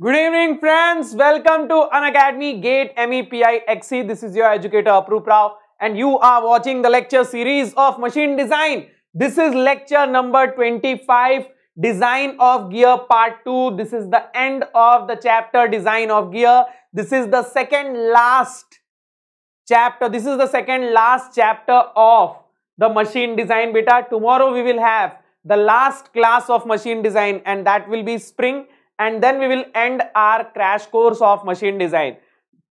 Good evening, friends. Welcome to An Academy Gate MEPI XC. This is your educator Aprup Rao, and you are watching the lecture series of machine design. This is lecture number 25, design of gear part 2. This is the end of the chapter design of gear. This is the second last chapter. This is the second last chapter of the machine design beta. Tomorrow we will have the last class of machine design and that will be spring and then we will end our crash course of machine design.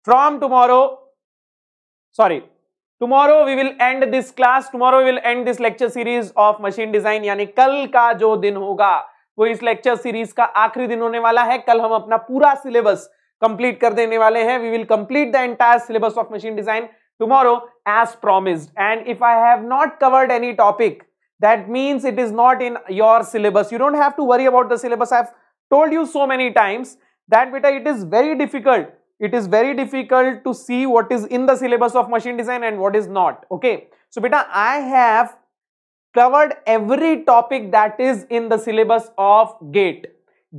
From tomorrow, sorry, tomorrow we will end this class, tomorrow we will end this lecture series of machine design यानी कल का जो दिन होगा वो इस lecture series का आखिरी दिन होने वाला है कल हम अपना पूरा syllabus complete कर देने वाले हैं We will complete the entire syllabus of machine design tomorrow as promised and if i have not covered any topic that means it is not in your syllabus you don't have to worry about the syllabus i've told you so many times that beta it is very difficult it is very difficult to see what is in the syllabus of machine design and what is not okay so beta i have covered every topic that is in the syllabus of gate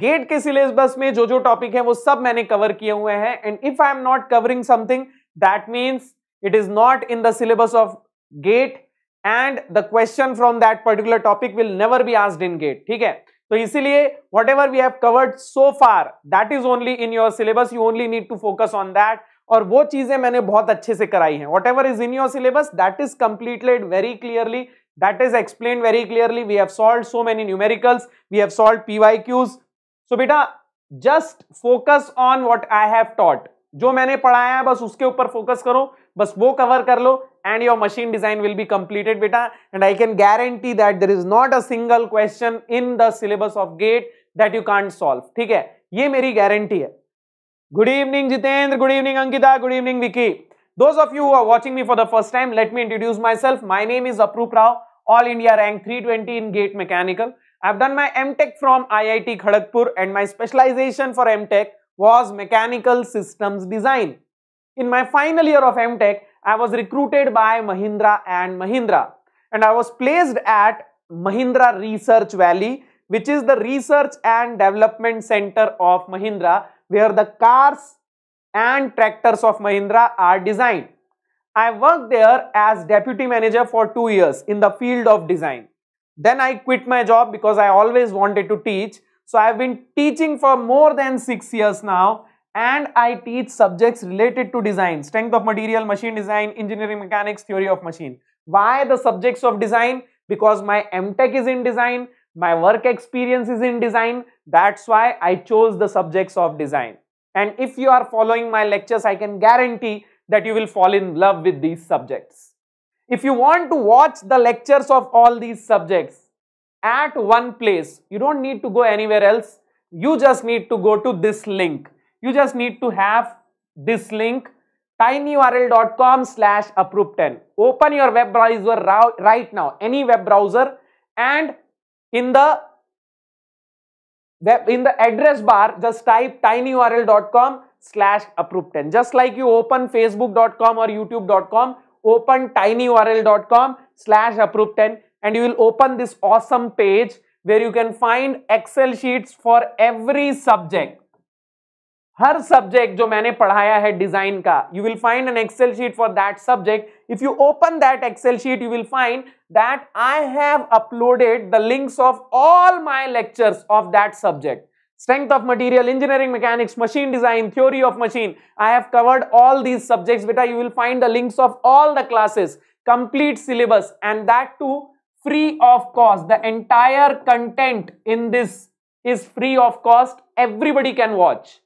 gate ke syllabus mein jo jo topic hai wo sab maine cover kiye hue hain and if i am not covering something that means it is not in the syllabus of gate and the question from that particular topic will never be asked in gate theek hai तो इसीलिए whatever we have covered so far that is only in your syllabus you only need to focus on that और वो चीजें मैंने बहुत अच्छे से कराई हैं whatever is in your syllabus that is completed very clearly explain very clearly we have we so many so we have we P Y Qs so बेटा just focus on what I have taught जो मैंने पढ़ाया है बस उसके ऊपर focus करो बस वो कवर कर लो and your machine design will be completed बेटा and I can guarantee that there is not a single question in the syllabus of GATE that you can't solve ठीक है ये मेरी गारंटी है good evening Jitendra good evening Ankita good evening Vicky those of you who are watching me for the first time let me introduce myself my name is aproop rao all india rank 320 in gate mechanical i've done my mtech from iit kharagpur and my specialization for mtech was mechanical systems design In my final year of MTech, I was recruited by Mahindra and Mahindra and I was placed at Mahindra Research Valley which is the research and development center of Mahindra where the cars and tractors of Mahindra are designed. I worked there as deputy manager for two years in the field of design. Then I quit my job because I always wanted to teach. So I've been teaching for more than six years now and I teach subjects related to design, strength of material, machine design, engineering mechanics, theory of machine. Why the subjects of design? Because my MTech is in design, my work experience is in design. That's why I chose the subjects of design. And if you are following my lectures, I can guarantee that you will fall in love with these subjects. If you want to watch the lectures of all these subjects at one place, you don't need to go anywhere else. You just need to go to this link you just need to have this link tinyurl.com slash approved10. Open your web browser right now, any web browser and in the in the address bar just type tinyurl.com slash approved10. Just like you open facebook.com or youtube.com, open tinyurl.com slash approved10 and you will open this awesome page where you can find excel sheets for every subject. हर subject जो मैंने पढ़ाया है design का you will find an excel sheet for that subject if you open that excel sheet you will find that I have uploaded the links of all my lectures of that subject strength of material engineering mechanics machine design theory of machine I have covered all these subjects बेटा you will find the links of all the classes complete syllabus and that too free of cost the entire content in this is free of cost everybody can watch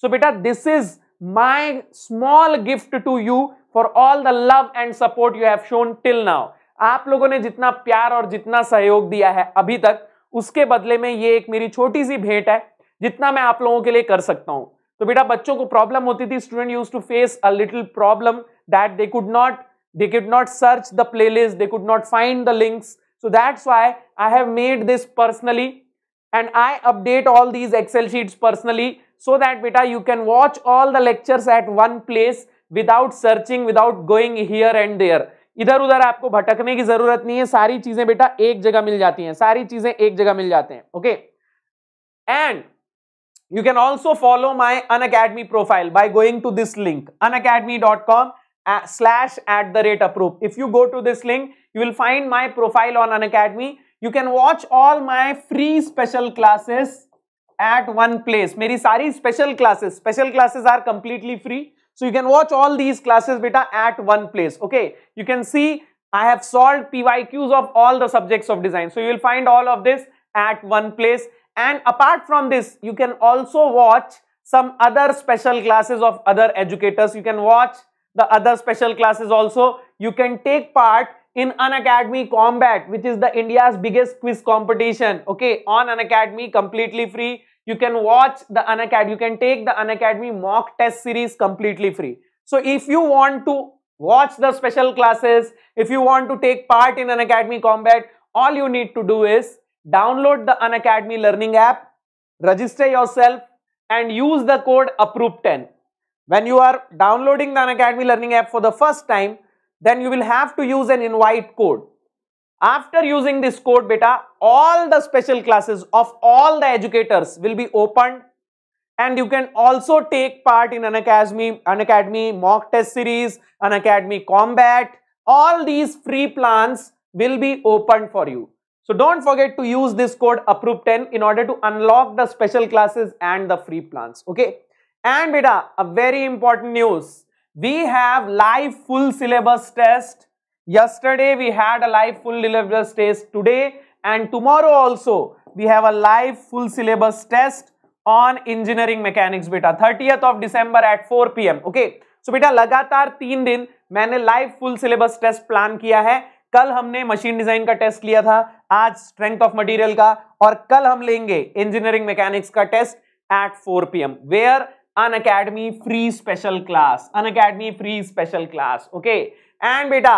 so बेटा this is my small gift to you for all the love and support you have shown till now आप लोगों ने जितना प्यार और जितना सहयोग दिया है अभी तक उसके बदले में ये एक मेरी छोटी सी भेंट है जितना मैं आप लोगों के लिए कर सकता हूं तो बेटा बच्चों को प्रॉब्लम होती थी student use to face a little problem that they could not they could not search the playlist they could not find the links so that's why I have made this personally and I update all these excel sheets personally so that beta you can watch all the lectures at one place without searching without going here and there इधर उधर आपको भटकने की जरूरत नहीं है सारी चीजें बेटा एक जगह मिल जाती हैं सारी चीजें एक जगह मिल जाते हैं okay and you can also follow my unacademy profile by going to this link anacademycom uh, slash at the rate approve if you go to this link you will find my profile on unacademy you can watch all my free special classes at one place. मेरी sorry special classes, special classes are completely free. So you can watch all these classes beta at one place. Okay, you can see I have solved PYQs of all the subjects of design. So you will find all of this at one place. And apart from this, you can also watch some other special classes of other educators. You can watch the other special classes also. You can take part in Unacademy Combat, which is the India's biggest quiz competition. Okay, on Unacademy, completely free. You can watch the Unacademy, you can take the Unacademy mock test series completely free. So if you want to watch the special classes, if you want to take part in Unacademy Combat, all you need to do is download the Unacademy learning app, register yourself and use the code APPROVE10. When you are downloading the Unacademy learning app for the first time, then you will have to use an invite code. After using this code beta, all the special classes of all the educators will be opened and you can also take part in an academy, an academy mock test series, an academy combat. All these free plans will be opened for you. So don't forget to use this code APPROVE10 in order to unlock the special classes and the free plans. Okay. And beta, a very important news. we have live full syllabus test yesterday we had a live full syllabus test today and tomorrow also we have a live full syllabus test on engineering mechanics beta 30th of december at 4 pm okay so beta lagatar 3 din maine live full syllabus test plan kiya hai कल हमने machine design का test लिया था आज strength of material का और कल हम लेंगे इंजीनियरिंग मैकेनिक्स का test at 4 PM where Unacademy free special class Unacademy free special class okay and बेटा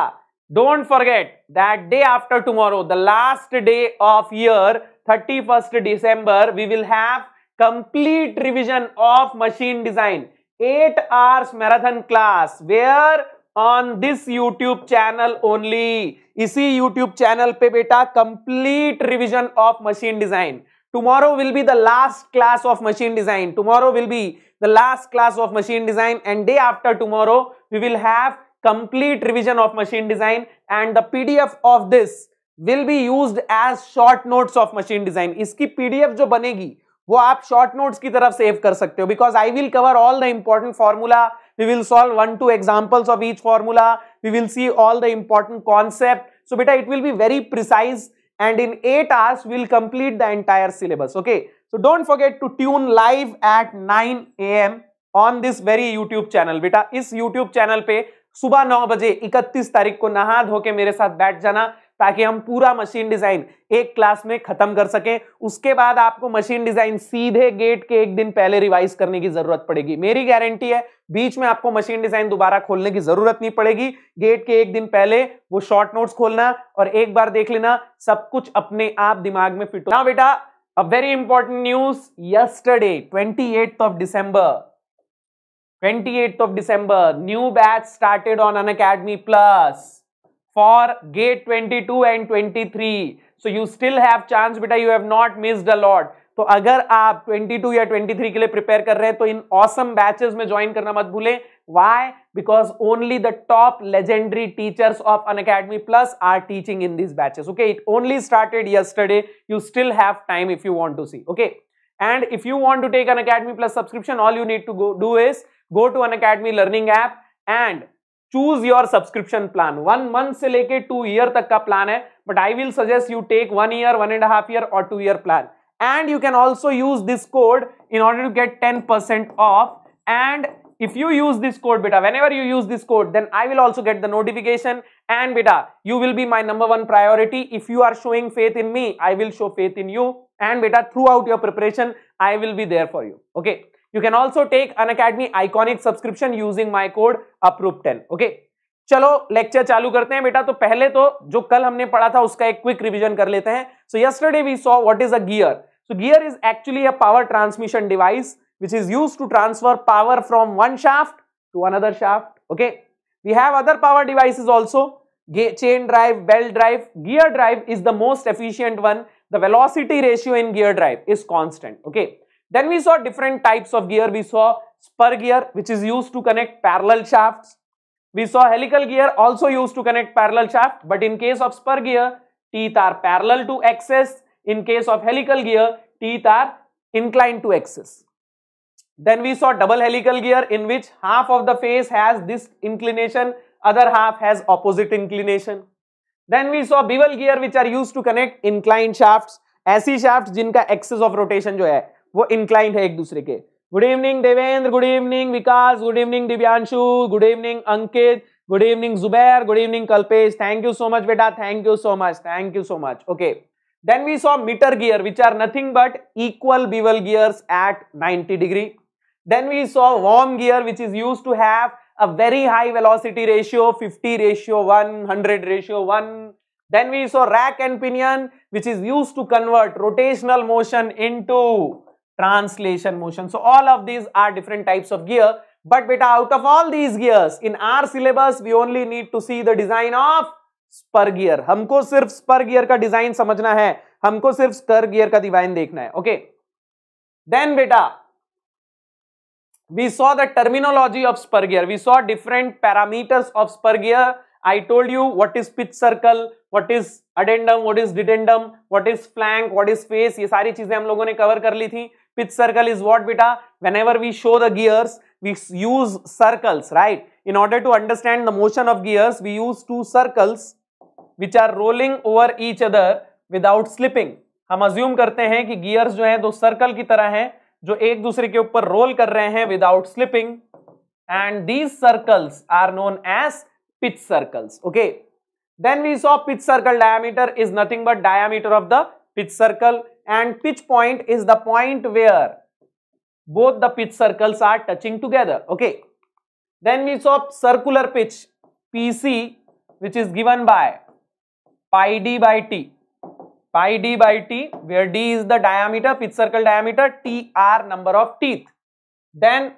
don't forget that day after tomorrow the last day of year thirty first December we will have complete revision of machine design eight hours marathon class where on this YouTube channel only इसी YouTube channel पे बेटा complete revision of machine design tomorrow will be the last class of machine design tomorrow will be the last class of machine design and day after tomorrow we will have complete revision of machine design and the PDF of this will be used as short notes of machine design. iski PDF जो बनेगी वो आप short notes की तरफ save कर सकते because I will cover all the important formula. We will solve one two examples of each formula. We will see all the important concept. So beta it will be very precise and in 8 hours we will complete the entire syllabus. Okay. So don't forget to tune live at 9 a.m. On this very YouTube channel बेटा इस YouTube channel पे सुबह नौ बजे इकतीस तारीख को नहा धो के मेरे साथ बैठ जाना ताकि हम पूरा मशीन डिजाइन एक क्लास में खत्म कर सके उसके बाद आपको मशीन डिजाइन सीधे गेट के एक दिन पहले रिवाइज करने की जरूरत पड़ेगी मेरी गारंटी है बीच में आपको मशीन डिजाइन दोबारा खोलने की जरूरत नहीं पड़ेगी गेट के एक दिन पहले वो शॉर्ट नोट्स खोलना और एक बार देख लेना सब कुछ अपने आप दिमाग में फिट हो बेटा A very important news yesterday, 28th of December. 28th of December, new batch started on Unacademy Plus for Gate 22 and 23. So you still have chance, beta. You have not missed a lot. तो अगर आप 22 या 23 के लिए prepare कर रहे हैं तो इन ऑसम बैचेस में ज्वाइन करना मत भूलें why because only the top legendary teachers of Unacademy plus are teaching in this batches okay it only started yesterday you still have time if you want to see okay and if you want to take Unacademy plus subscription all you need to go do is go to Unacademy learning app and choose your subscription plan one month से लेके two year तक का plan है but I will suggest you take one year one and half year और two year plan and you can also use this code in order to get 10% off and if you use this code beta whenever you use this code then i will also get the notification and beta you will be my number one priority if you are showing faith in me i will show faith in you and beta throughout your preparation i will be there for you okay you can also take an academy iconic subscription using my code approve10 okay चलो lecture चालू करते हैं बेटा तो पहले तो जो कल हमने पढ़ा था उसका एक क्विक रिवीजन कर लेते हैं so yesterday we saw what is a gear so gear is actually a power transmission device which is used to transfer power from one shaft to another shaft. Okay. We have other power devices also. chain drive, belt drive, gear drive is the most efficient one. The velocity ratio in gear drive is constant. Okay. Then we saw different types of gear. We saw spur gear which is used to connect parallel shafts. We saw helical gear also used to connect parallel shaft but in case of spur gear teeth are parallel to axis in case of helical gear, teeth are inclined to axis. Then we saw double helical gear in which half of the face has this inclination, other half has opposite inclination. Then we saw bevel gear which are used to connect inclined shafts, ऐसी shafts जिनका axis of rotation जो है वो inclined है एक दूसरे के. Good evening Devendra, good evening Vikas, good evening Divyanshu, good evening Ankit, good evening Zubair, good evening Kalpesh. Thank you so much beta, thank you so much, thank you so much. Okay. Then we saw meter gear which are nothing but equal bevel gears at 90 degree. Then we saw worm gear which is used to have a very high velocity ratio 50 ratio 1, 100 ratio 1. Then we saw rack and pinion which is used to convert rotational motion into translation motion. So all of these are different types of gear. But beta out of all these gears in our syllabus we only need to see the design of spur gear हमको सिर्फ spur gear का design समझना है हमको सिर्फ स्कर gear का design देखना है ओके देन बेटा we saw the terminology of spur gear we saw different parameter of spur gear I told you what is pitch circle what is addendum what is dedendum what is flank what is face ये सारी चीजें हम लोगों ने cover कर ली थी pitch circle is what बेटा whenever we show the gears we use circles right in order to understand the motion of gears we use two circles which are rolling over each other without slipping हम assume करते हैं कि gears जो हैं दो circle की तरह हैं जो एक दूसरे के ऊपर रोल कर रहे हैं without slipping and these circles are known as pitch circles okay then we saw pitch circle diameter is nothing but diameter of the pitch circle and pitch point is the point where both the pitch circles are touching together okay then we saw circular pitch P C which is given by pi d by t. Pi d by t, where d is the diameter, pitch circle diameter, tr number of teeth. Then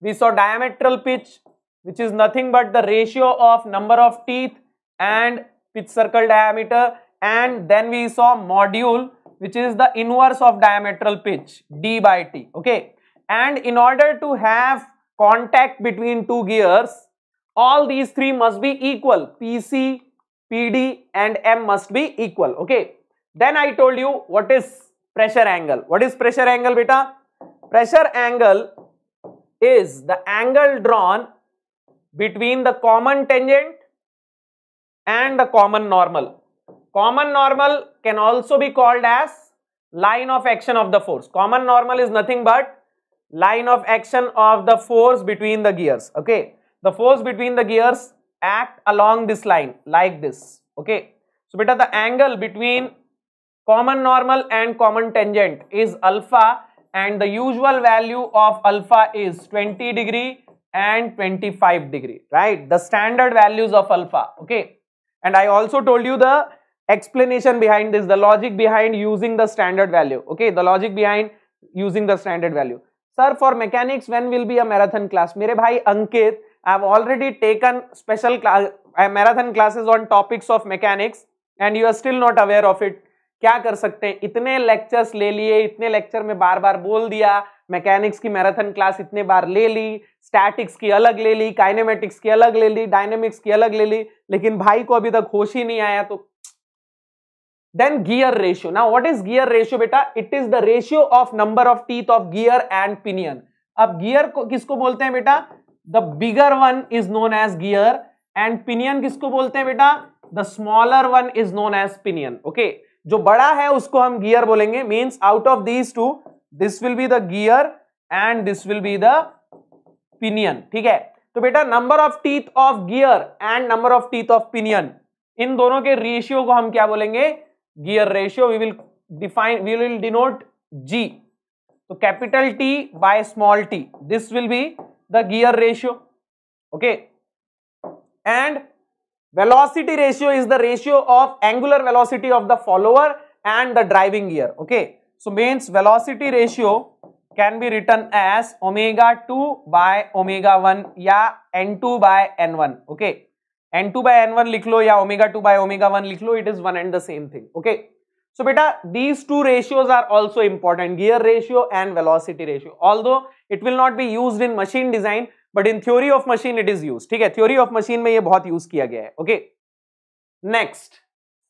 we saw diametral pitch, which is nothing but the ratio of number of teeth and pitch circle diameter. And then we saw module, which is the inverse of diametral pitch, d by t. Okay. And in order to have contact between two gears, all these three must be equal, pc, PD and M must be equal. Okay. Then I told you what is pressure angle. What is pressure angle beta? Pressure angle is the angle drawn between the common tangent and the common normal. Common normal can also be called as line of action of the force. Common normal is nothing but line of action of the force between the gears. Okay. The force between the gears act along this line like this. Okay. So beta the angle between common normal and common tangent is alpha and the usual value of alpha is 20 degree and 25 degree right the standard values of alpha okay and i also told you the explanation behind this the logic behind using the standard value okay the logic behind using the standard value sir for mechanics when will be a marathon class mere bhai ankit I have already taken special class, uh, marathon classes on topics of mechanics and you are still not aware of it. क्या कर सकते हैं इतने lectures ले लिए इतने lecture में बार बार बोल दिया मैकेनिक्स की मैराथन क्लास इतने बार ले ली स्टैटिक्स की अलग ले ली काइनेमेटिक्स की अलग ले ली डायनेमिक्स की अलग ले ली लेकिन भाई को अभी तक होश ही नहीं आया तो देन गियर रेशियो ना व्हाट इज गियर रेशियो बेटा it is the ratio of number of teeth of gear and pinion अब गियर को किसको बोलते हैं बेटा the bigger one is known as gear and pinion किसको बोलते हैं बेटा the smaller one is known as pinion okay जो बड़ा है उसको हम गियर बोलेंगे means out of these two this will be the gear and this will be the pinion ठीक है तो बेटा number of teeth of gear and number of teeth of pinion इन दोनों के रेशियो को हम क्या बोलेंगे gear ratio we will define we will denote G तो capital T by small T this will be the gear ratio okay and velocity ratio is the ratio of angular velocity of the follower and the driving gear okay so means velocity ratio can be written as omega 2 by omega 1 या n2 by n1 okay n2 by n1 लिख लो या omega 2 by omega 1 लिख लो it is one and the same thing okay So beta, these two ratios are also important, gear ratio and velocity ratio. Although it will not be used in machine design, but in theory of machine it is used. Okay, theory of machine ye bahut use kiya gaya hai. Okay. Next,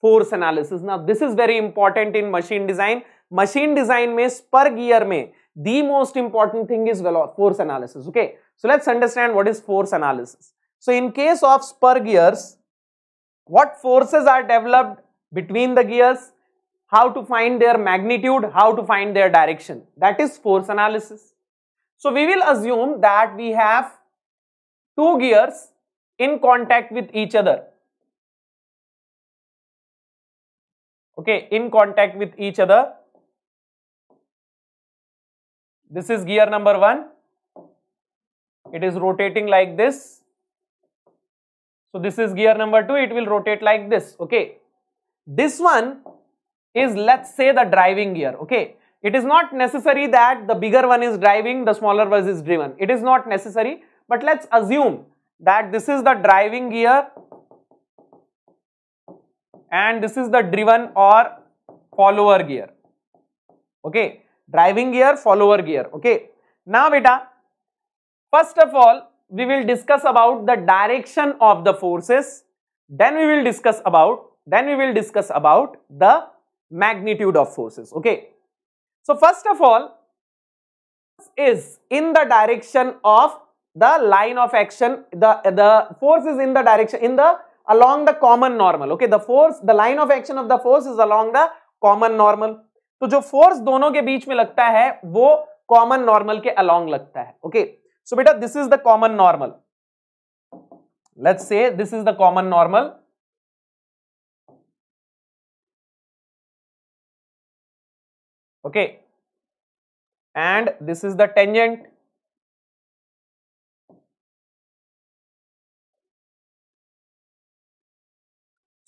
force analysis. Now this is very important in machine design. Machine design में spur gear में the most important thing is force analysis. Okay. So let's understand what is force analysis. So in case of spur gears, what forces are developed between the gears? how to find their magnitude, how to find their direction. That is force analysis. So we will assume that we have two gears in contact with each other. Okay, in contact with each other. This is gear number one. It is rotating like this. So this is gear number two. It will rotate like this. Okay. This one is let's say the driving gear okay it is not necessary that the bigger one is driving the smaller one is driven it is not necessary but let's assume that this is the driving gear and this is the driven or follower gear okay driving gear follower gear okay now beta first of all we will discuss about the direction of the forces then we will discuss about then we will discuss about the magnitude of forces. Okay. So first of all, is in the direction of the line of action. The the force is in the direction in the along the common normal. Okay. The force the line of action of the force is along the common normal. to jo force dono ke beech mein lagta hai wo common normal ke along lagta hai okay so beta this is the common normal let's say this is the common normal okay and this is the tangent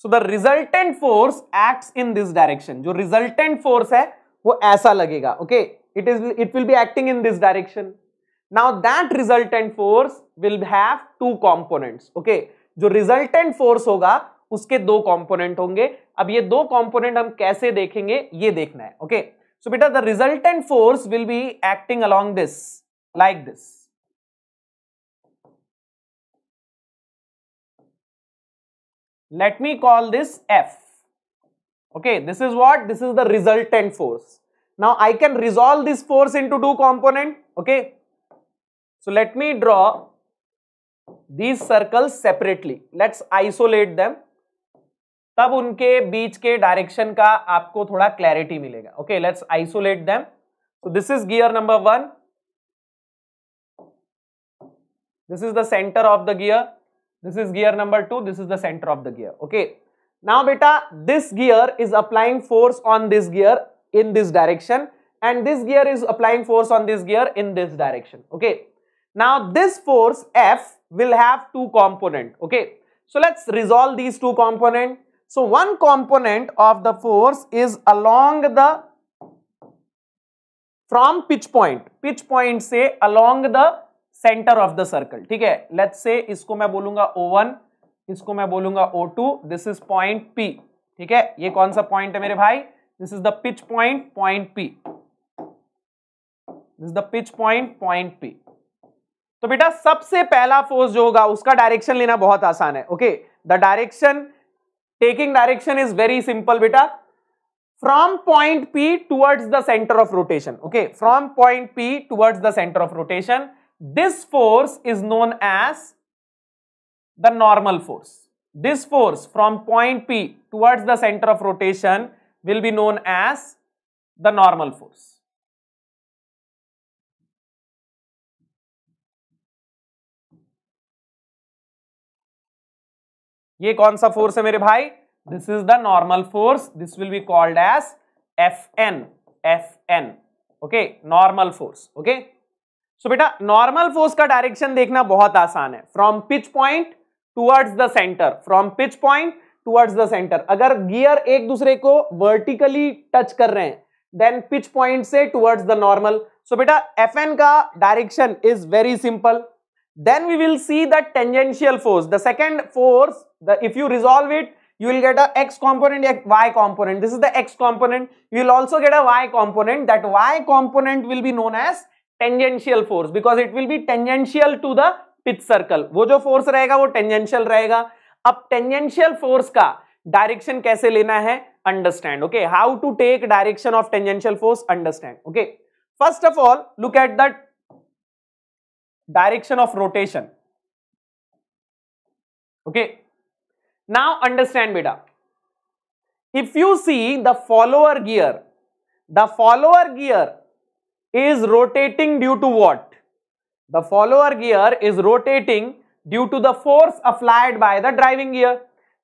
so the resultant force acts in this direction जो resultant force है वो ऐसा लगेगा okay it is it will be acting in this direction now that resultant force will have two components okay जो resultant force होगा उसके दो component होंगे अब ये दो कॉम्पोनेंट हम कैसे देखेंगे ये देखना है okay okay? So beta, the resultant force will be acting along this, like this. Let me call this F. Okay, this is what? This is the resultant force. Now I can resolve this force into two component. Okay. So let me draw these circles separately. Let's isolate them. तब उनके बीच के direction का आपको थोड़ा clarity मिलेगा okay let's isolate them so this is gear number one this is the centre of the gear this is gear number two this is the centre of the gear okay now बेटा this gear is applying force on this gear in this direction and this gear is applying force on this gear in this direction okay now this force F will have two component okay so let's resolve these two component So one component of the force is along the from pitch point. Pitch point से along the center of the circle. ठीक है Let's say इसको मैं बोलूंगा O1, इसको मैं बोलूंगा O2. This is point P. ठीक है ये कौन सा पॉइंट है मेरे भाई this is the pitch point point P this the pitch point point P तो बेटा सबसे पहला फोर्स जो होगा उसका डायरेक्शन लेना बहुत आसान है okay the direction taking direction is very simple beta from point P towards the center of rotation okay from point P towards the center of rotation this force is known as the normal force this force from point P towards the center of rotation will be known as the normal force ये कौन सा force है मेरे भाई this is the normal force this will be called as F N F N okay normal force okay so बेटा normal force का direction देखना बहुत आसान है from pitch point towards the centre from pitch point towards the centre अगर gear एक दूसरे को वर्टिकली टच कर रहे हैं देन पिच पॉइंट से टूवर्ड्स द नॉर्मल सो बेटा एफ एन का direction is very simple then we will see the tangential force the second force the if you resolve it you will get a x component a y component this is the x component you will also get a y component that y component will be known as tangential force because it will be tangential to the pitch circle wo jo force rahega wo tangential rahega ab tangential force ka direction kaise lena hai understand okay how to take direction of tangential force understand okay first of all look at that direction of rotation okay now understand beta if you see the follower gear the follower gear is rotating due to what the follower gear is rotating due to the force applied by the driving gear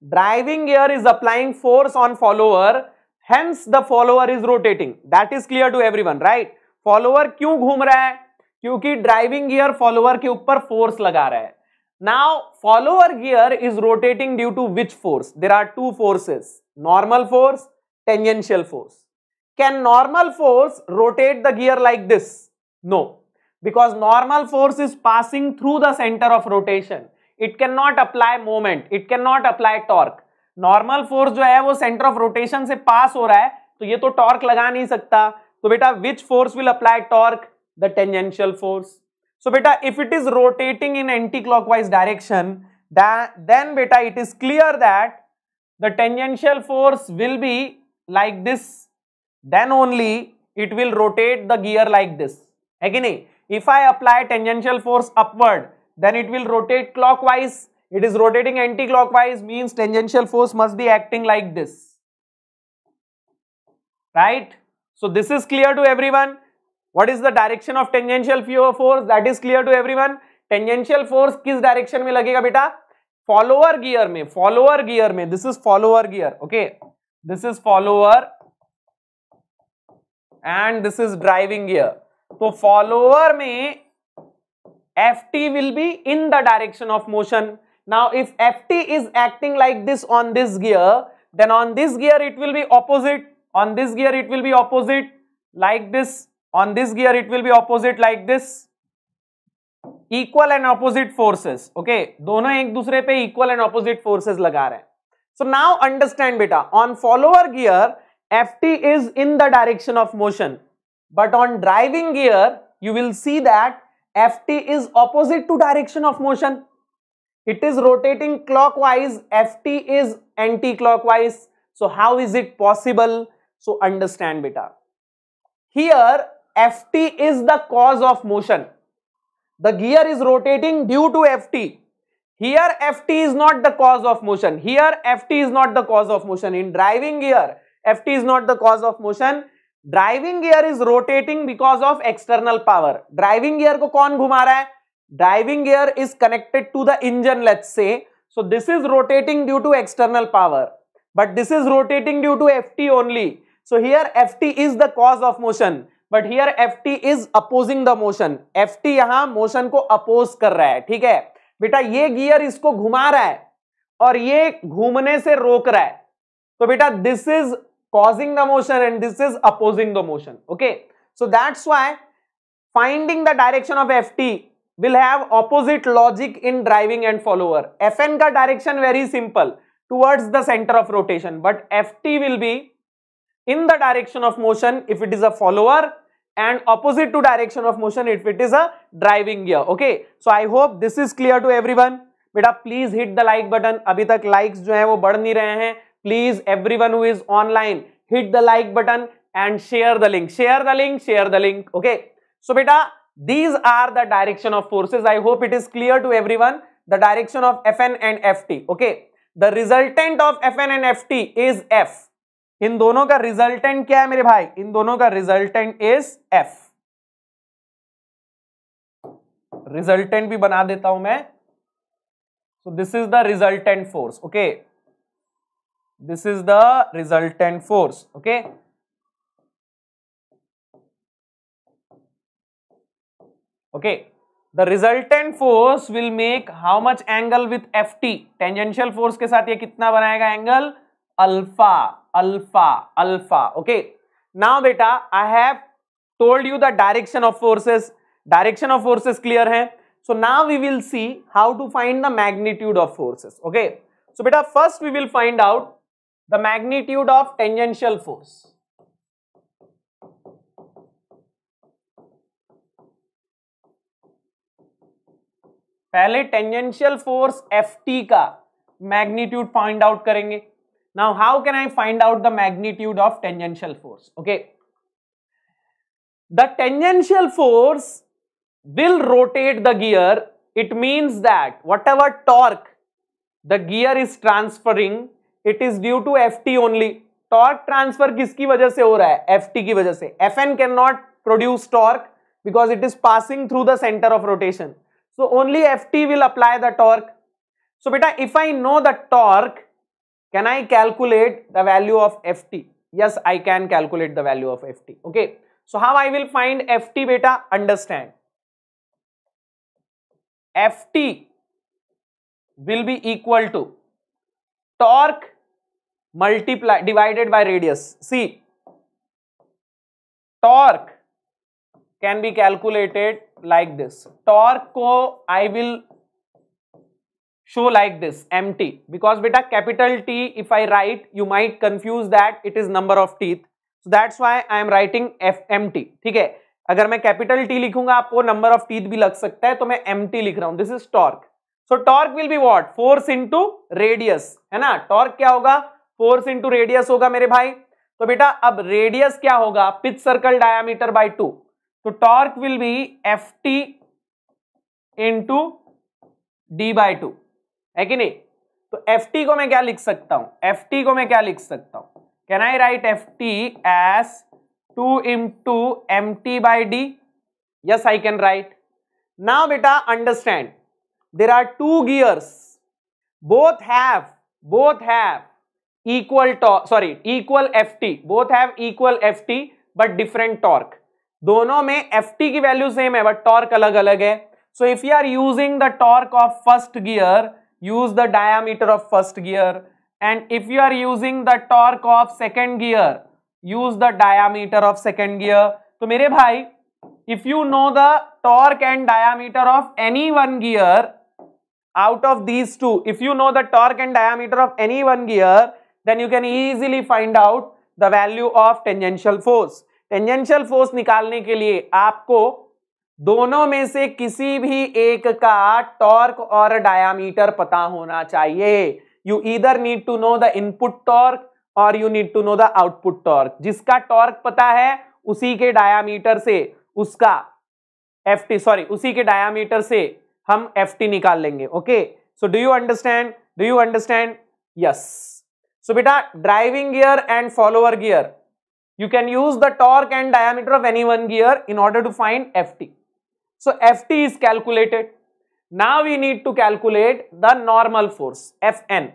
driving gear is applying force on follower hence the follower is rotating that is clear to everyone right follower क्यों घूम रहा है क्योंकि driving gear follower के ऊपर force लगा रहा है now follower gear is rotating due to which force there are two forces normal force tangential force can normal force rotate the gear like this no because normal force is passing through the centre of rotation it can not apply moment it can not apply torque normal force जो है वो centre of rotation से पास हो रहा है तो ये तो टॉर्क लगा नहीं सकता तो बेटा which force will apply torque the tangential force. So beta if it is rotating in anti-clockwise direction that then beta it is clear that the tangential force will be like this then only it will rotate the gear like this. Again if I apply tangential force upward then it will rotate clockwise it is rotating anti-clockwise means tangential force must be acting like this right. So this is clear to everyone what is the direction of tangential force? That is clear to everyone. Tangential force kis direction mein lagega beta? Follower gear Follower gear mein. This is follower gear. Okay. This is follower. And this is driving gear. So follower mein Ft will be in the direction of motion. Now if Ft is acting like this on this gear, then on this gear it will be opposite. On this gear it will be opposite. Like this on this gear it will be opposite like this equal and opposite forces okay दोनों एक दूसरे equal and opposite forces so now understand beta on follower gear ft is in the direction of motion but on driving gear you will see that ft is opposite to direction of motion it is rotating clockwise ft is anti clockwise so how is it possible so understand beta here ft is the cause of motion the gear is rotating due to ft here ft is not the cause of motion here ft is not the cause of motion in driving gear ft is not the cause of motion Driving gear is rotating because of external power. Driving gear को कौन घुमा रहा है is connected to the engine, let's say. so this is rotating due to external power, but this is rotating due to Ft only. So here Ft is the cause of motion. But here F T is opposing the motion F T यहां motion को oppose कर रहा है ठीक है बेटा ये gear इसको घुमा रहा है और ये घूमने से रोक रहा है तो बेटा this is causing the motion and this is opposing the motion okay so that's why finding the direction of F T will have opposite logic in driving and follower F N का direction very simple towards the centre of rotation but F T will be in the direction of motion if it is a follower and opposite to direction of motion if it is a driving gear. Okay. So I hope this is clear to everyone. beta please hit the like button. Abhi tak likes jo hai wo बढ़ नहीं रहे हैं please everyone who is online hit the like button share the link share the link link share the link okay these are the direction of forces i hope it is clear to everyone the direction of fn and ft okay the resultant of fn and ft is f इन दोनों का resultant क्या है मेरे भाई इन दोनों का resultant is F resultant भी बना देता हूं मैं so this is the resultant force okay this is the resultant force okay okay the resultant force will make how much angle with F T tangential force के साथ ये कितना बनाएगा angle alpha alpha alpha okay now बेटा I have told you the direction of forces direction of forces clear है so now we will see how to find the magnitude of forces okay so बेटा first we will find out the magnitude of tangential force पहले tangential force F का magnitude find out करेंगे Now, how can I find out the magnitude of tangential force? Okay. The tangential force will rotate the gear. It means that whatever torque the gear is transferring, it is due to Ft only. Torque transfer किसकी वजह से हो रहा है Ft की वजह से. Fn cannot produce torque because it is passing through the center of rotation. So only Ft will apply the torque. So beta, if I know the torque, can I calculate the value of FT? Yes, I can calculate the value of FT. Okay. So how I will find FT beta? Understand. FT will be equal to torque multiply divided by radius. See, torque can be calculated like this. Torque I will show like this empty because beta capital T if I write you might confuse that it is number of teeth so that's why I am writing F empty ठीक है अगर मैं capital T लिखूंगा आपको number of teeth भी लग सकता है तो मैं empty लिख रहा हूं this is torque so torque will be what force into radius है ना टॉर्क क्या होगा फोर्स इनटू रेडियस होगा मेरे भाई तो बेटा अब रेडियस क्या होगा pitch circle diameter by two तो torque will be F T into D by two है कि नहीं तो एफ टी को मैं क्या लिख सकता हूं एफ टी को मैं क्या लिख सकता हूं can I write F T as two M two M T by D yes I can write now बेटा understand there are two gears both have both have equal torque sorry equal F T both have equal F T but different torque दोनों में F T की value same है but torque अलग अलग है so if you are using the torque of first gear use the diameter of first gear and if you are using the torque of second gear use the diameter of second gear तो mere bhai if you know the torque and diameter of any one gear out of these two if you know the torque and diameter of any one gear then you can easily find out the value of tangential force tangential force nikalne ke liye aapko दोनों में से किसी भी एक का torque और diameter पता होना चाहिए you either need to know the input torque और you need to know the output torque जिसका टॉर्क पता है उसी के डायामीटर से उसका एफ टी सॉरी उसी के डायामीटर से हम एफ टी निकाल लेंगे okay so do you understand do you understand yes so बेटा driving gear and follower gear you can use the torque and diameter of any one gear in order to find ft So Ft is calculated. Now we need to calculate the normal force Fn.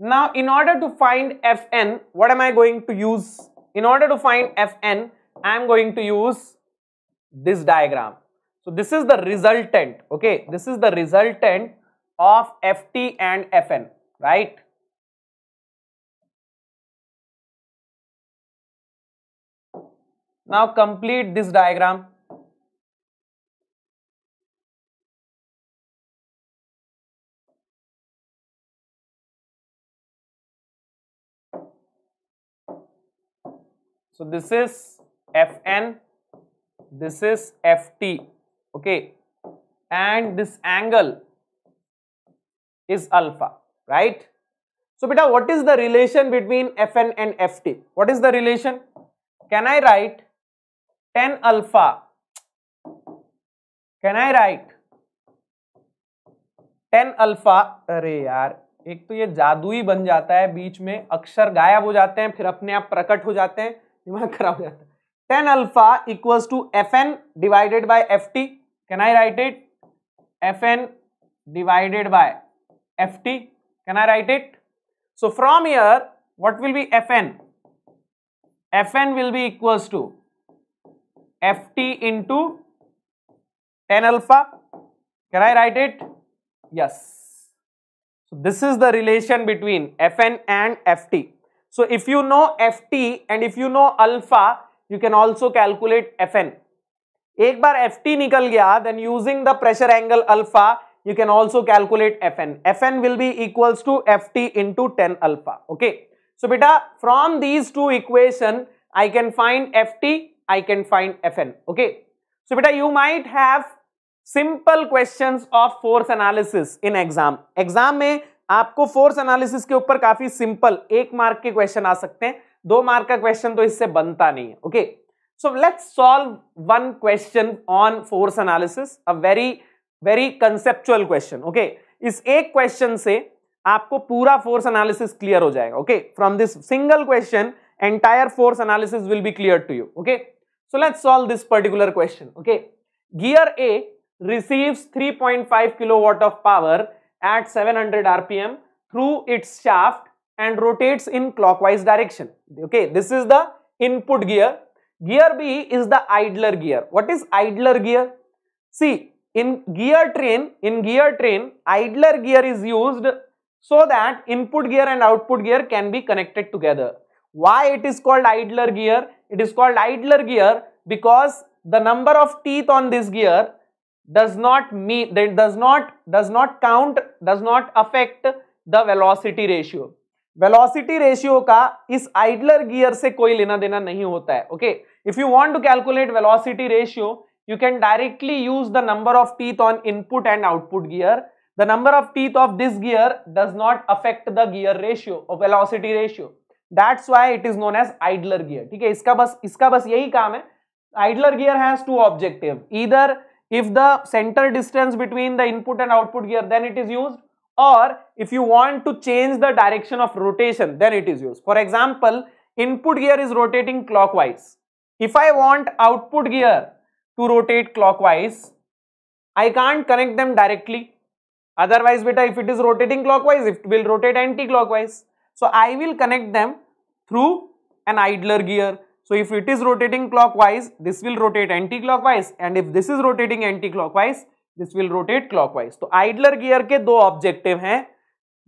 Now in order to find Fn, what am I going to use? In order to find Fn, I am going to use this diagram. So this is the resultant, okay? This is the resultant of FT and FN, right? Now complete this diagram. So this is Fn, this is Ft, okay, and this angle is alpha, right? So, beta, what is the relation between Fn and Ft? What is the relation? Can I write tan alpha? Can I write tan alpha? अरे यार एक तो ये जादुई बन जाता है बीच में अक्षर गायब हो जाते हैं फिर अपने आप प्रकट हो जाते हैं दिमाग खराब हो जाता है tan alpha equals to F N divided by F T can I write it F N divided by Ft. Can I write it? So from here, what will be Fn? Fn will be equals to Ft into 10 alpha. Can I write it? Yes. So this is the relation between Fn and Ft. So if you know Ft and if you know alpha, you can also calculate Fn. एक बार Ft T निकल गया using the pressure angle alpha you can also calculate Fn. Fn will be equals to Ft into 10 alpha. Okay. So, beta, from these two equation, I can find Ft, I can find Fn. Okay. So, beta, you might have simple questions of force analysis in exam exam में आपको force analysis के ऊपर काफी simple एक mark के question आ सकते हैं दो मार्क का क्वेश्चन तो इससे बनता नहीं है okay so let's solve one question on force analysis a very very conceptual question okay इस एक क्वेश्चन से आपको पूरा फोर्स एनालिसिस क्लियर हो जाएगा okay from this single question entire force analysis will be clear to you okay so let's solve this particular question okay gear A receives 3.5 kilowatt of power at 700 rpm through its shaft and rotates in clockwise direction okay this is the input gear gear b is the idler gear what is idler gear see in gear train, in gear train, idler gear is used so that input gear and output gear can be connected together. Why it is called idler gear? It is called idler gear because the number of teeth on this gear does not mean that does not does not count does not affect the velocity ratio. Velocity ratio का इस idler gear से कोई लेना देना नहीं होता है Okay? If you want to calculate velocity ratio you can directly use the number of teeth on input and output gear. The number of teeth of this gear does not affect the gear ratio or velocity ratio. That's why it is known as idler gear. ठीक है bas बस इसका बस यही काम Idler gear has two objective. Either if the center distance between the input and output gear then it is used or if you want to change the direction of rotation then it is used. For example, input gear is rotating clockwise. If I want output gear to rotate clockwise. I can't connect them directly. Otherwise, beta, if it is rotating clockwise, it will rotate anti-clockwise. So, I will connect them through an idler gear. So, if it is rotating clockwise, this will rotate anti-clockwise and if this is rotating anti-clockwise, this will rotate clockwise. So, idler gear के do objective हैं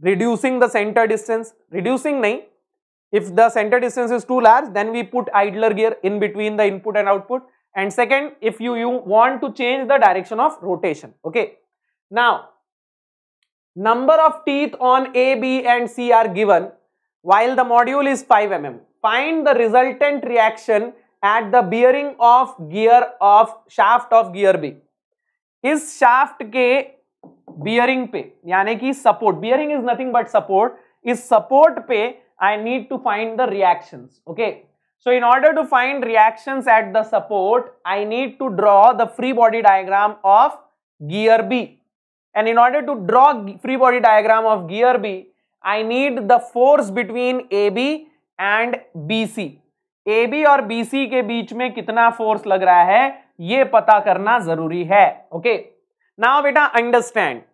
reducing the center distance, reducing नहीं if the center distance is too large then we put idler gear in between the input and output and second if you, you want to change the direction of rotation okay now number of teeth on a b and c are given while the module is 5 mm find the resultant reaction at the bearing of gear of shaft of gear b Is shaft के bearing pe, yani ki support bearing is nothing but support. Is support pe I need to find the reactions, okay. So in order to find reactions at the support, I need to draw the free body diagram of gear B. And in order to draw free body diagram of gear B, I need the force between AB and BC. AB or BC के बीच में कितना force लग रहा है ये पता करना जरूरी है Okay. Now, beta, understand.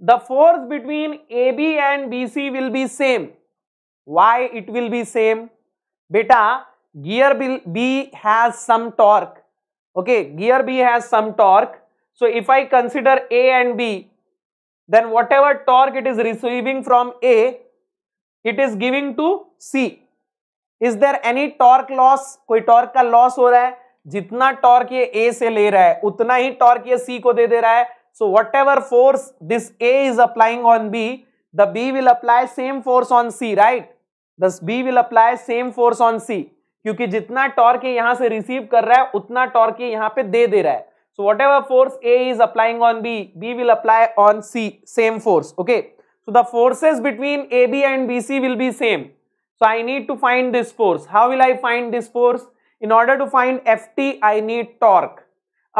The force between AB and BC will be same. Why it will be same? बेटा gear B has some torque okay gear B has some torque so if I consider A and B then whatever torque it is receiving from A it is giving to C is there any torque loss कोई torque का loss हो रहा है जितना torque ये ए से ले रहा है उतना ही टॉर्क ये सी को दे दे रहा है so whatever force this A is applying on B the B will apply same force on C right this B will apply same force on C क्योंकि जितना टॉर्क यहां से रिसीव कर रहा है उतना टॉर्क यहां पे दे दे रहा है so whatever force A is applying on B B will apply on C same force okay so the forces between A B and B C will be same so I need to find this force how will I find this force in order to find F T I need torque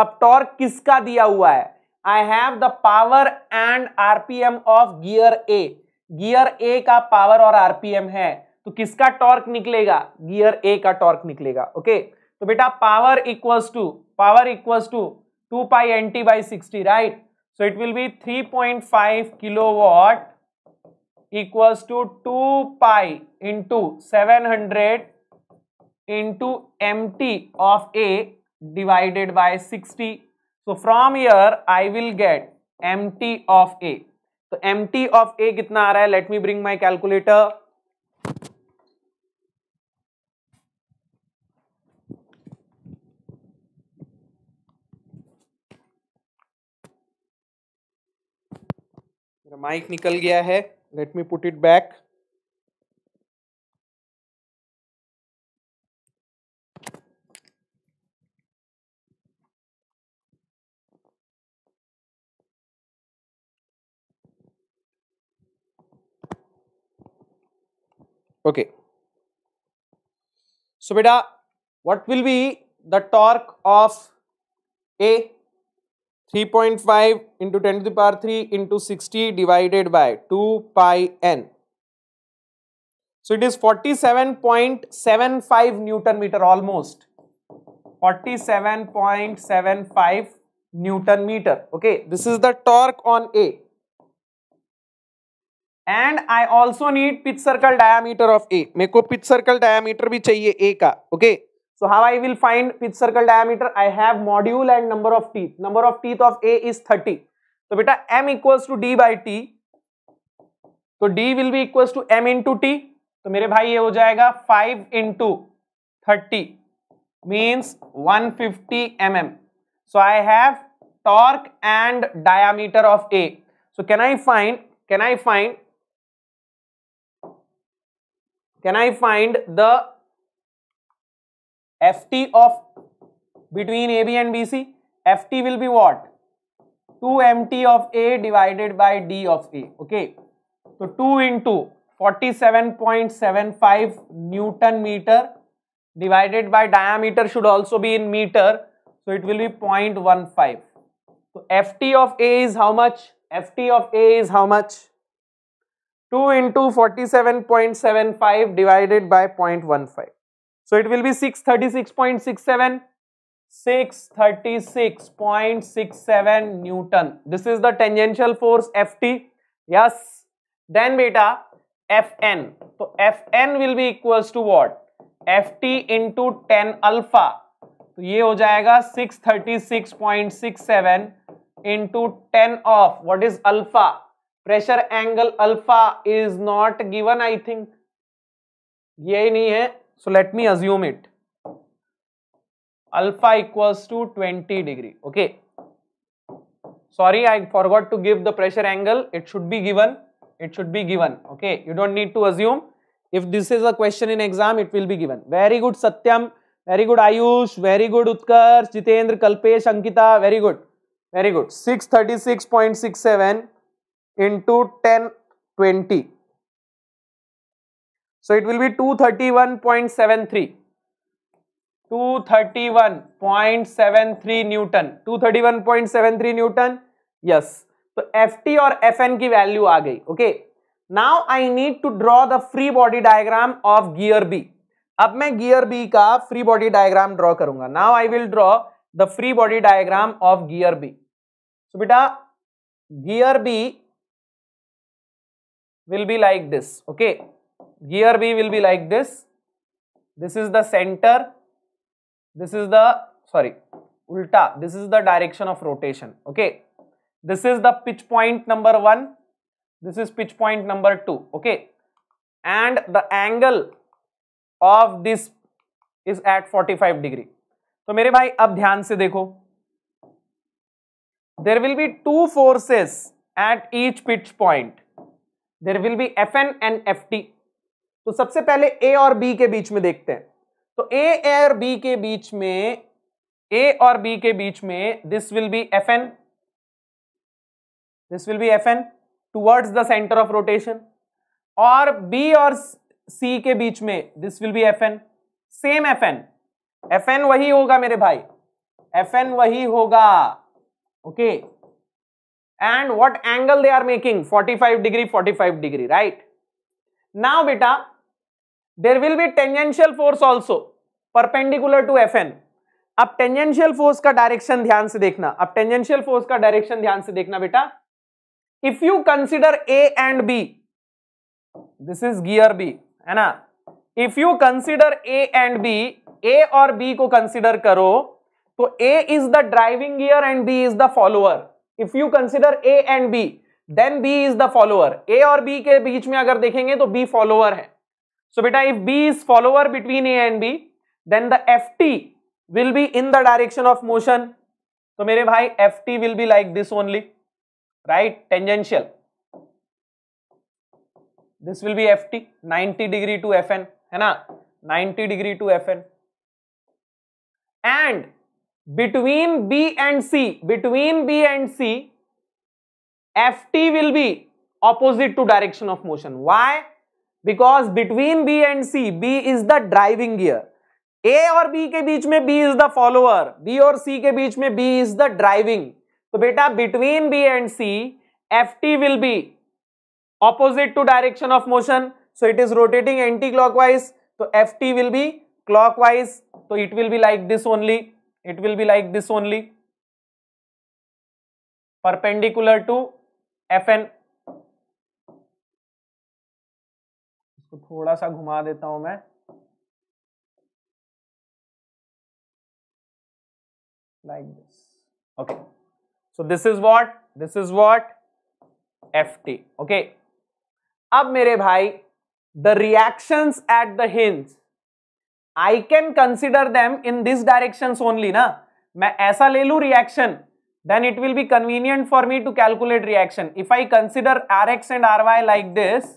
अब torque किसका दिया हुआ है I have the power and RPM of gear A gear A का power और RPM है तो किसका टॉर्क निकलेगा गियर ए का टॉर्क निकलेगा ओके तो बेटा power equals to power equals to two pi N T by sixty right so it will be three point five kilowatt equals to two pi into seven hundred into M T of A divided by sixty so from here I will get M T of A तो M T of A कितना आ रहा है let me bring my calculator mic निकल गया है let me put it back Okay. So, beta, what will be the torque of A? 3.5 into 10 to the power 3 into 60 divided by 2 pi n. So, it is 47.75 Newton meter almost. 47.75 Newton meter. Okay, this is the torque on A. And I also need pitch circle diameter of A मेरे को pitch circle diameter भी चाहिए A का okay so how I will find pitch circle diameter I have module and number of teeth number of teeth of A is thirty तो बेटा M equals to D by T तो D will be equals to M into T तो मेरे भाई ये हो जाएगा five into thirty means 150 mm. So I have torque and diameter of A. So can I find, can I find can I find the ft of between AB and BC? ft will be what? 2mt of A divided by D of A. Okay. So 2 into 47.75 Newton meter divided by diameter should also be in meter. So it will be 0.15. So ft of A is how much? ft of A is how much? 2 into 47.75 divided by 0.15. So it will be 636.67, 636.67 Newton. This is the tangential force Ft. Yes. Then beta Fn. So Fn will be equals to what? Ft into 10 alpha. So ये हो जाएगा 636.67 into 10 of what is alpha pressure angle alpha is not given I think ये नहीं है so let me assume it alpha equals to 20 degree okay sorry I forgot to give the pressure angle it should be given it should be given okay you don't need to assume if this is a question in exam it will be given very good Satyam very good Ayush very good Utkarsh Jitendra Kalpesh Ankita very good very good six thirty six point six seven into into 10 three two thirty one point seven three newton 231.73 newton yes तो ft और F N की value आ गई okay now I need to draw the free body diagram of gear B अब मैं gear B का free body diagram draw करूंगा now I will draw the free body diagram of gear B so बेटा gear B will be like this okay gear B will be like this this is the center this is the sorry ulta this is the direction of rotation okay this is the pitch point number 1 this is pitch point number 2 okay and the angle of this is at 45 degree so mere bhai ab dhyan se dekho there will be two forces at each pitch point there will be F N and F T तो सबसे पहले ए और B के बीच में देखते हैं तो ए और बी के बीच में ए और बी के बीच में this will be F N this will be F N towards the centre of rotation और बी और सी के बीच में this will be F N same F N F N वही होगा मेरे भाई एफ एन वही होगा okay okay. and what angle they are making 45 degree 45 degree right now beta there will be tangential force also perpendicular to fn अब tangential force का direction ध्यान से देखना अब टेंजेंशियल फोर्स का डायरेक्शन ध्यान से देखना बेटा if you consider A and B this is gear B है ना if you consider A and B A और बी को कंसिडर करो तो A is the driving gear and B is the follower if you consider A and B then B is the follower A और B के बीच में अगर देखेंगे तो बी फॉलोअर है सो बेटा if B is follower between A and B then the F T will be in the direction of motion तो मेरे भाई F T will be like this only right tangential this will be F T ninety degree to F N है ना ninety degree to F N and between B and C, between B and C, Ft will be opposite to direction of motion. Why? Because between B and C, B is the driving gear. A और B के बीच में B is the follower. B और C के बीच में B is the driving. So, beta between B and C, Ft will be opposite to direction of motion. So it is rotating anti-clockwise. So Ft will be clockwise. So it will be like this only. it will be like this only perpendicular to fn इसको थोड़ा सा घुमा देता हूं मैं like this okay so this is what this is what ft okay अब मेरे भाई the reactions at the hinge I can consider them in this direction only ना मैं ऐसा ले लू reaction then it will be convenient for me to calculate reaction if I consider R X and R Y like this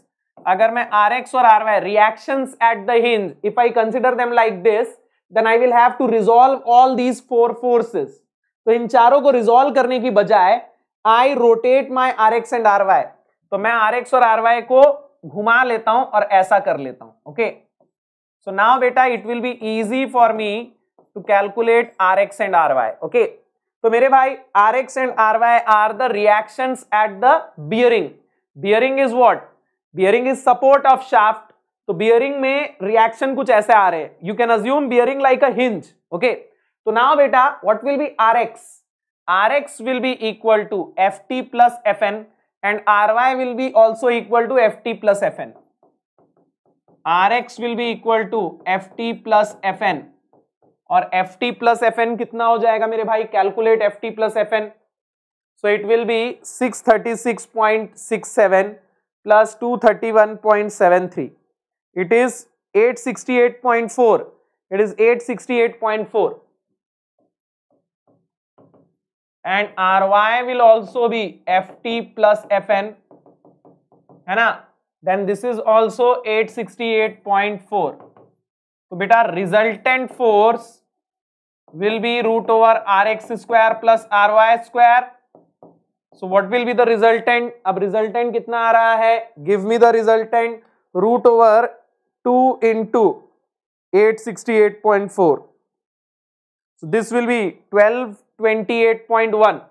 अगर मैं R X और R Y reaction at the hinge if I consider them like this then I will have to resolve all these four forces तो इन चारों को resolve करने की बजाय I rotate my R X and R Y तो मैं R X और आर वाई को घुमा लेता हूं और ऐसा कर लेता हूं okay okay? So now beta it will be easy for me to calculate Rx and Ry. Okay. तो मेरे भाई Rx and Ry are the reactions at the bearing. Bearing is what? Bearing is support of shaft. तो bearing में reaction कुछ ऐसे आ रहे हैं. You can assume bearing like a hinge. Okay. तो now बेटा what will be Rx? Rx will be equal to Ft plus Fn and Ry will be also equal to Ft plus Fn. R X will be equal to F T plus F N और F T plus F N कितना हो जाएगा मेरे भाई calculate F T plus F N so it will be six thirty six point six seven plus two thirty one point seven three it is eight sixty eight point four it is eight sixty eight point four and R Y will also be F T plus F N है ना then this is also 868.4. So beta resultant force will be root over Rx square plus Ry square. So what will be the resultant? Ab resultant कितना आ रहा Give me the resultant root over 2 into 868.4. So this will be 1228.1.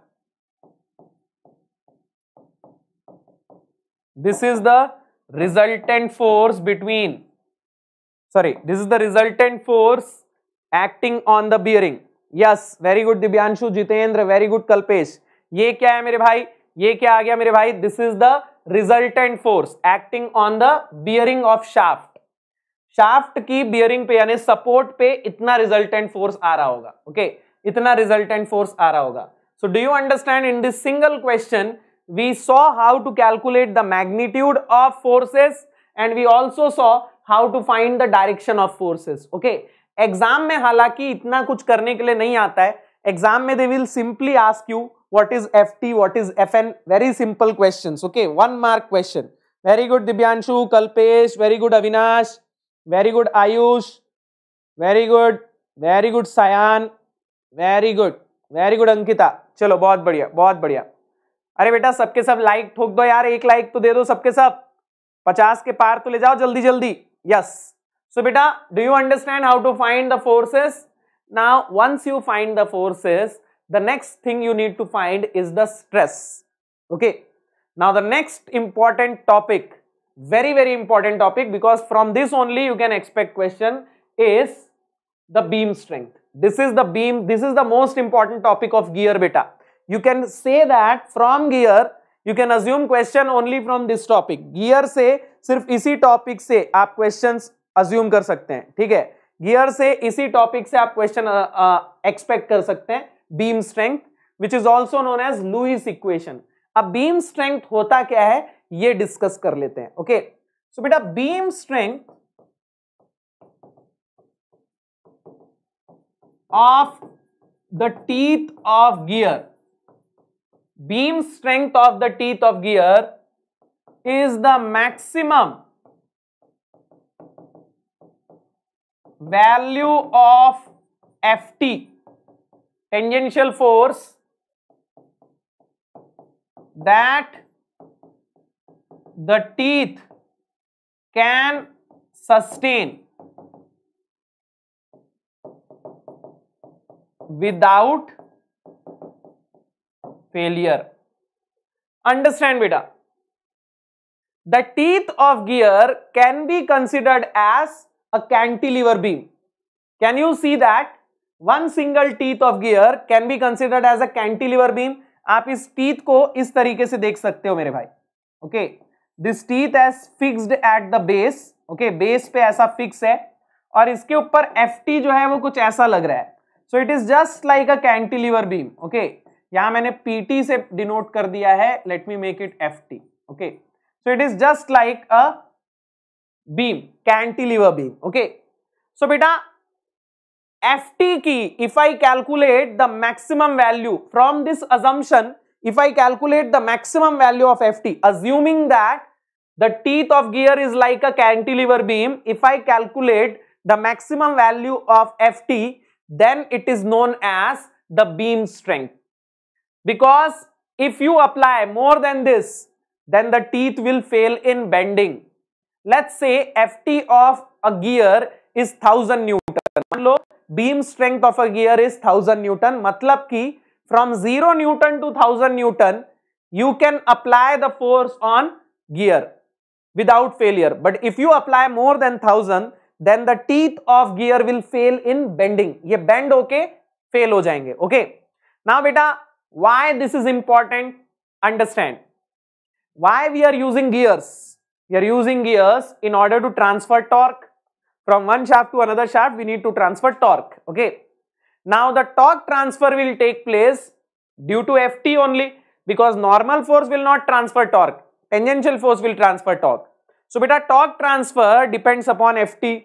This is the resultant force between sorry this is the resultant force acting on the bearing yes very good divyanshu Jitendra very good Kalpesh ये क्या है मेरे भाई ये क्या आ गया मेरे भाई this is the resultant force acting on the bearing of shaft shaft की बियरिंग पे यानी सपोर्ट पे इतना रिजल्टेंट फोर्स आ रहा होगा ओके okay? इतना रिजल्टेंट फोर्स आ रहा होगा so do you understand in this single question we saw how to calculate the magnitude of forces and we also saw how to find the direction of forces okay exam में हालांकि इतना कुछ करने के लिए नहीं आता है एग्जाम में they will simply ask you what is F T what is F N very simple question okay one mark question very good Divyanshu Kalpesh very good Avinash very good Ayush very good very good Sayan very good very good Ankita चलो बहुत बढ़िया बहुत बढ़िया अरे बेटा सबके सब like ठोक दो यार एक लाइक तो दे दो सबके सब पचास के पार तो ले जाओ जल्दी जल्दी यस सो बेटा do you understand how to find the forces now once you find the forces the next thing you need to find is the stress okay now the next important topic very very important topic because from this only you can expect question is the beam strength this is the beam this is the most important topic of gear बेटा you can say that from gear you can assume question only from this topic gear से सिर्फ इसी topic से आप question assume कर सकते हैं ठीक है गियर से इसी टॉपिक से आप क्वेश्चन एक्सपेक्ट कर सकते हैं beam strength which is also known as Lewis equation अब बीम स्ट्रेंथ होता क्या है ये डिस्कस कर लेते हैं ओके सो बेटा beam strength of the teeth of gear beam strength of the teeth of gear is the maximum value of Ft tangential force that the teeth can sustain without failure understand बेटा the teeth of gear can be considered as a cantilever beam can you see that one single teeth of gear can be considered as a cantilever beam आप इस teeth को इस तरीके से देख सकते हो मेरे भाई okay this teeth as fix at the base okay base पे ऐसा फिक्स है और इसके ऊपर एफ टी जो है वो कुछ ऐसा लग रहा है so it is just like a cantilever beam okay यहां मैंने पीटी से डिनोट कर दिया है let me make it F T okay so it is just like a beam cantilever beam okay so बेटा एफ टी की if I calculate the maximum value from this assumption if I calculate the maximum value of F T assuming that the teeth of gear is like a cantilever beam if I calculate the maximum value of F T then it is known as the beam strength because if you apply more than this, then the teeth will fail in bending. Let's say Ft of a gear is 1000 Newton. मान beam strength of a gear is 1000 Newton. मतलब कि from 0 Newton to 1000 Newton, you can apply the force on gear without failure. But if you apply more than 1000, then the teeth of gear will fail in bending. ये bend okay, fail हो जाएंगे. Okay. Now बेटा why this is important? Understand. Why we are using gears? We are using gears in order to transfer torque. From one shaft to another shaft, we need to transfer torque. Okay. Now the torque transfer will take place due to Ft only because normal force will not transfer torque. Tangential force will transfer torque. So beta torque transfer depends upon Ft.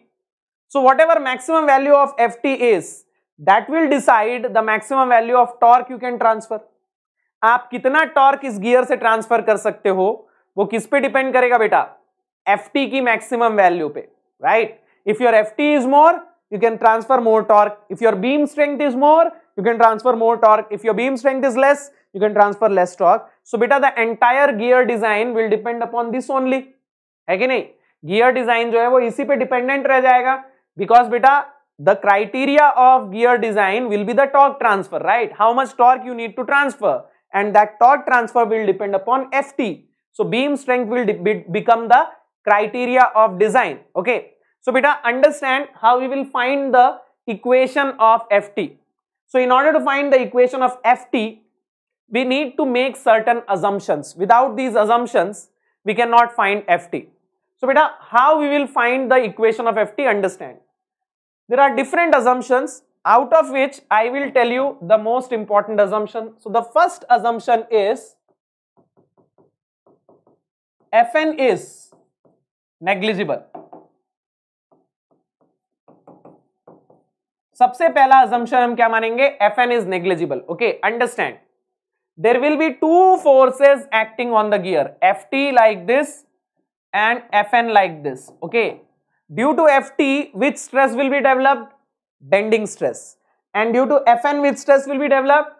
So whatever maximum value of Ft is, that will decide the maximum value of torque you can transfer आप कितना torque इस gear से transfer कर सकते हो वो किस पे डिपेंड करेगा बेटा एफ टी की मैक्सिमम वैल्यू पे right if your F T is more you can transfer more torque if your beam strength is more you can transfer more torque if your beam strength is less you can transfer less torque so बेटा the entire gear design will depend upon this only है कि नहीं gear design जो है वो इसी पे dependent रह जाएगा बिकॉज बेटा the criteria of gear design will be the torque transfer, right? How much torque you need to transfer and that torque transfer will depend upon Ft. So, beam strength will be become the criteria of design, okay? So, beta understand how we will find the equation of Ft. So, in order to find the equation of Ft, we need to make certain assumptions. Without these assumptions, we cannot find Ft. So, beta, how we will find the equation of Ft, understand. There are different assumptions out of which I will tell you the most important assumption. So the first assumption is Fn is negligible. सबसे पहला assumption हम क्या मानेंगे Fn is negligible. Okay, understand. There will be two forces acting on the gear. Ft like this and Fn like this. Okay, Due to Ft, which stress will be developed? Bending stress. And due to Fn, which stress will be developed?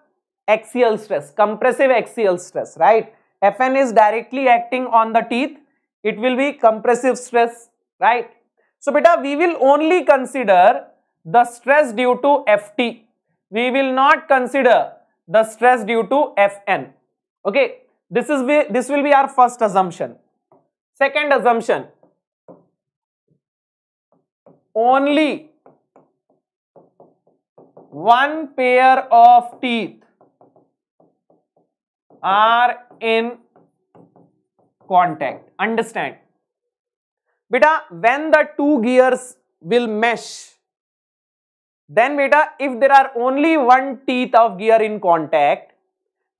Axial stress, compressive axial stress, right? Fn is directly acting on the teeth. It will be compressive stress, right? So, beta, we will only consider the stress due to Ft. We will not consider the stress due to Fn. Okay, this is this will be our first assumption. Second assumption, only one pair of teeth are in contact. Understand? Beta, when the two gears will mesh, then beta, if there are only one teeth of gear in contact,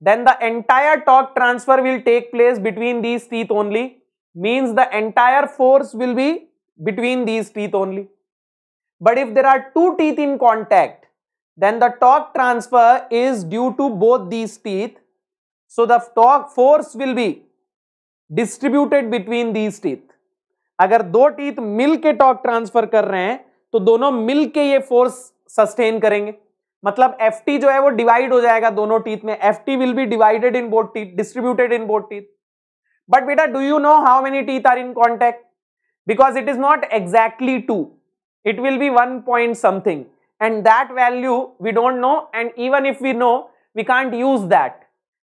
then the entire torque transfer will take place between these teeth only. Means the entire force will be between these teeth only. But if there are two teeth in contact, then the torque transfer is due to both these teeth. So the torque force will be distributed between these teeth अगर दो teeth मिल के talk transfer कर रहे हैं तो दोनों मिल के ये फोर्स सस्टेन करेंगे मतलब एफ टी जो है वो डिवाइड हो जाएगा दोनों टीथ में F T will be divided in both teeth distributed in both teeth but बेटा do you know how many teeth are in contact because it is not exactly two it will be 1 point something and that value we don't know and even if we know we can't use that.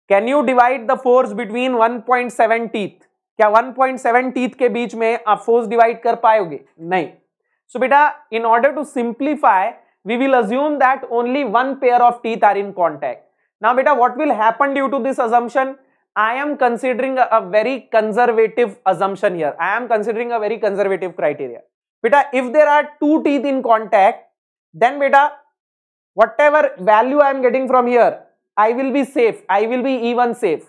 Can you divide the force between 1.7 teeth? क्या 1.7 teeth के बीच में आप force divide कर पाओगे? नहीं. So beta, in order to simplify we will assume that only one pair of teeth are in contact. Now beta what will happen due to this assumption? I am considering a, a very conservative assumption here. I am considering a very conservative criteria. बेटा if there are two teeth in contact then बेटा whatever value I am getting from here I will be safe I will be even safe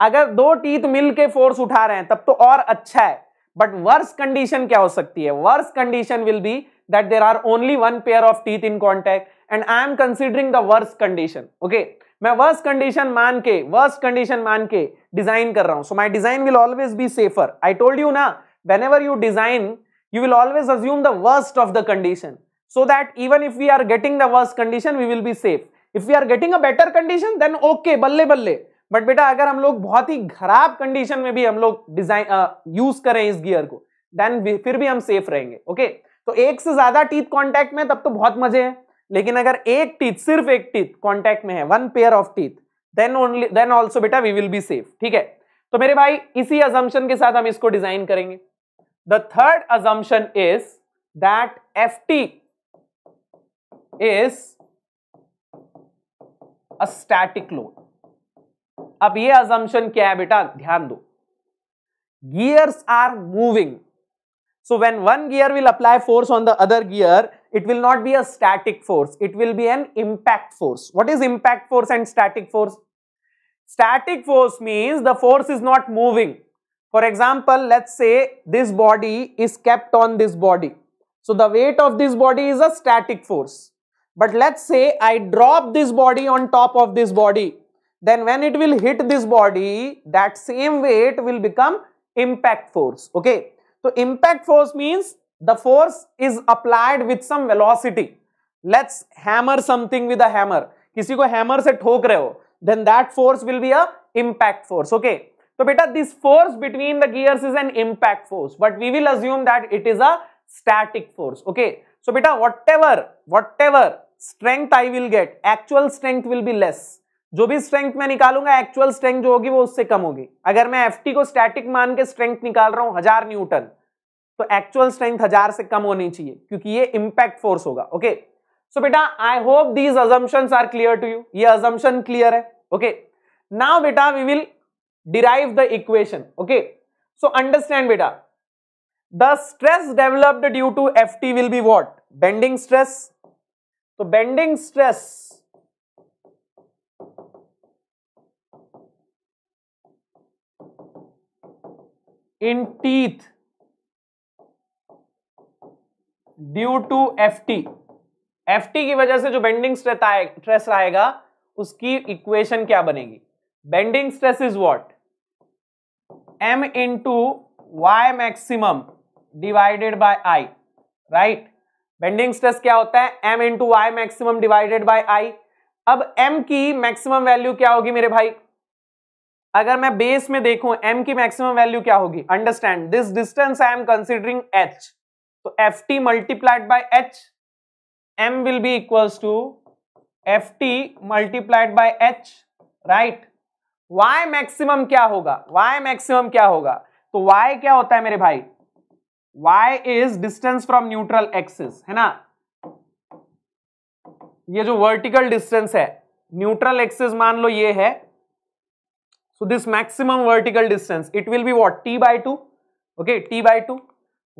अगर दो teeth मिलके force उठा रहे हैं तब तो और अच्छा है बट वर्स कंडीशन क्या हो सकती है worse condition will be that there are only one pair of teeth in contact and I am considering the worse condition okay मैं वर्स कंडीशन मान के वर्स कंडीशन मान के डिजाइन कर रहा हूं so my design will always be safer I told you ना whenever you design you will always assume the worst of the condition so that even if we are getting the worst condition we will be safe if we are getting a better condition then okay balle balle but बेटा अगर हम लोग बहुत ही खराब condition में भी हम लोग डिजाइन यूज करें इस गियर को देन फिर भी हम सेफ रहेंगे ओके okay? तो एक से ज्यादा टीथ कांटेक्ट में तब तो बहुत मजे हैं लेकिन अगर एक टीथ सिर्फ एक टीथ कांटेक्ट में है one pair of teeth then only then also बेटा वी विल बी सेफ ठीक है तो मेरे भाई इसी अजम्पन के साथ हम इसको डिजाइन करेंगे The third assumption is that Ft is a static load. अब ये assumption क्या है बेटा ध्यान दो Gears are moving. So when one gear will apply force on the other gear, it will not be a static force. It will be an impact force. What is impact force and static force? Static force means the force is not moving. For example, let's say this body is kept on this body. So the weight of this body is a static force. But let's say I drop this body on top of this body. Then when it will hit this body, that same weight will become impact force. Okay. So impact force means the force is applied with some velocity. Let's hammer something with a hammer. किसी को hammer से ठोक रहे हो Then that force will be a impact force. Okay. तो बेटा this force between the gears is an impact force but we will assume that it is a okay so बेटा whatever whatever strength I will get actual strength will be less जो भी strength मैं निकालूंगा actual strength जो होगी वो उससे कम होगी अगर मैं एफ को स्टैटिक मान के स्ट्रेंथ निकाल रहा हूं हजार न्यूटन तो एक्चुअल स्ट्रेंथ हजार से कम होनी चाहिए क्योंकि ये इंपैक्ट फोर्स होगा ओके सो बेटा I hope these assumptions are clear to you ये अजम्पन क्लियर है ओके नाउ बेटा we will derive the equation okay so understand beta the stress developed due to ft will be what bending stress so bending stress in teeth due to F T F T की वजह से जो bending stress आएगा उसकी equation क्या बनेगी bending stress is what m into y maximum divided by i right bending stress क्या होता है m into Y maximum divided by i अब m की मैक्सिमम वैल्यू क्या होगी मेरे भाई अगर मैं बेस में देखूं m की मैक्सिमम वैल्यू क्या होगी understand this distance I am considering h तो F T multiplied by H M will be equals to F T multiplied by H right y maximum क्या होगा वाई मैक्सिमम क्या होगा तो वाई क्या होता है मेरे भाई Y is distance from neutral axis है ना ये जो वर्टिकल डिस्टेंस है न्यूट्रल एक्सिस मान लो ये है so this maximum vertical distance it will be what T by two okay T by two